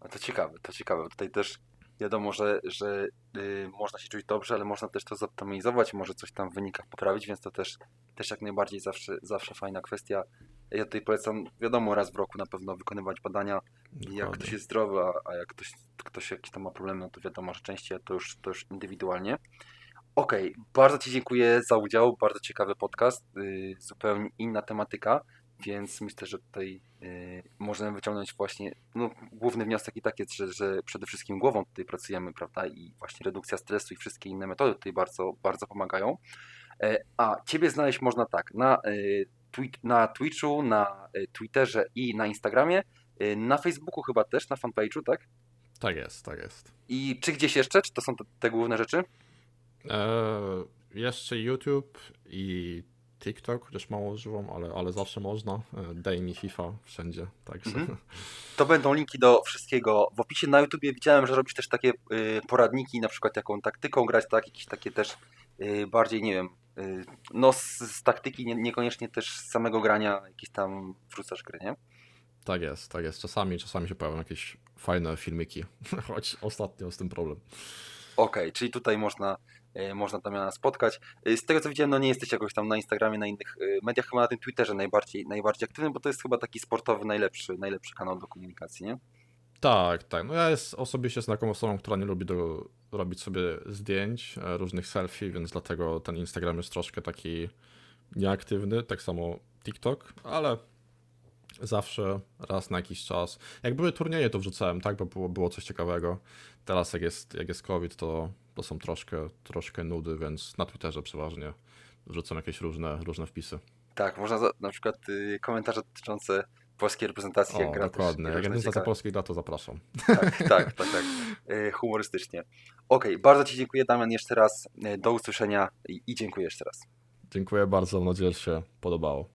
a to ciekawe, to ciekawe. Tutaj też wiadomo, że, że y, można się czuć dobrze, ale można też to zoptymalizować, może coś tam w wynikach poprawić, więc to też, też jak najbardziej zawsze, zawsze fajna kwestia. Ja tutaj polecam, wiadomo, raz w roku na pewno wykonywać badania, Dokładnie. jak ktoś jest zdrowy, a jak ktoś, ktoś jakiś tam ma problemy, no to wiadomo, że częściej to już, to już indywidualnie. Okej, okay, bardzo Ci dziękuję za udział, bardzo ciekawy podcast, y, zupełnie inna tematyka. Więc myślę, że tutaj y, możemy wyciągnąć właśnie, no, główny wniosek i tak jest, że, że przede wszystkim głową tutaj pracujemy, prawda, i właśnie redukcja stresu i wszystkie inne metody tutaj bardzo, bardzo pomagają. E, a Ciebie znaleźć można tak, na, y, twi na Twitchu, na Twitterze i na Instagramie, na Facebooku chyba też, na fanpage'u, tak? Tak jest, tak jest. I czy gdzieś jeszcze? Czy to są te, te główne rzeczy? Eee, jeszcze YouTube i TikTok, chociaż mało używam, ale, ale zawsze można. E, daj mi FIFA wszędzie. Także. Mm -hmm. To będą linki do wszystkiego. W opisie na YouTubie widziałem, że robisz też takie y, poradniki, na przykład jaką taktyką grać, tak? Jakieś takie też y, bardziej, nie wiem, y, no z, z taktyki, nie, niekoniecznie też z samego grania jakieś tam wrzucasz gry, nie? Tak jest, tak jest. Czasami, czasami się pojawią jakieś fajne filmiki, choć ostatnio z tym problem. Okej, okay, czyli tutaj można E, można Damiana spotkać. E, z tego co widziałem, no nie jesteś jakoś tam na Instagramie, na innych e, mediach, chyba na tym Twitterze najbardziej, najbardziej aktywny, bo to jest chyba taki sportowy najlepszy, najlepszy kanał do komunikacji, nie? Tak, tak. No ja jest, osobiście jestem taką osobą, która nie lubi do, robić sobie zdjęć, różnych selfie, więc dlatego ten Instagram jest troszkę taki nieaktywny, tak samo TikTok, ale zawsze raz na jakiś czas. Jak były turnieje, to wrzucałem, tak, bo było, było coś ciekawego. Teraz jak jest, jak jest COVID, to to są troszkę, troszkę nudy, więc na Twitterze przeważnie rzucam jakieś różne, różne wpisy. Tak, można za, na przykład y, komentarze dotyczące polskiej reprezentacji, o, jak gra dokładnie. jak reprezentacja polskiej gra, to zapraszam. Tak, tak, tak. tak. Y, humorystycznie. Okej, okay, bardzo Ci dziękuję Damian jeszcze raz. Y, do usłyszenia i, i dziękuję jeszcze raz. Dziękuję bardzo, mam nadzieję, że się podobało.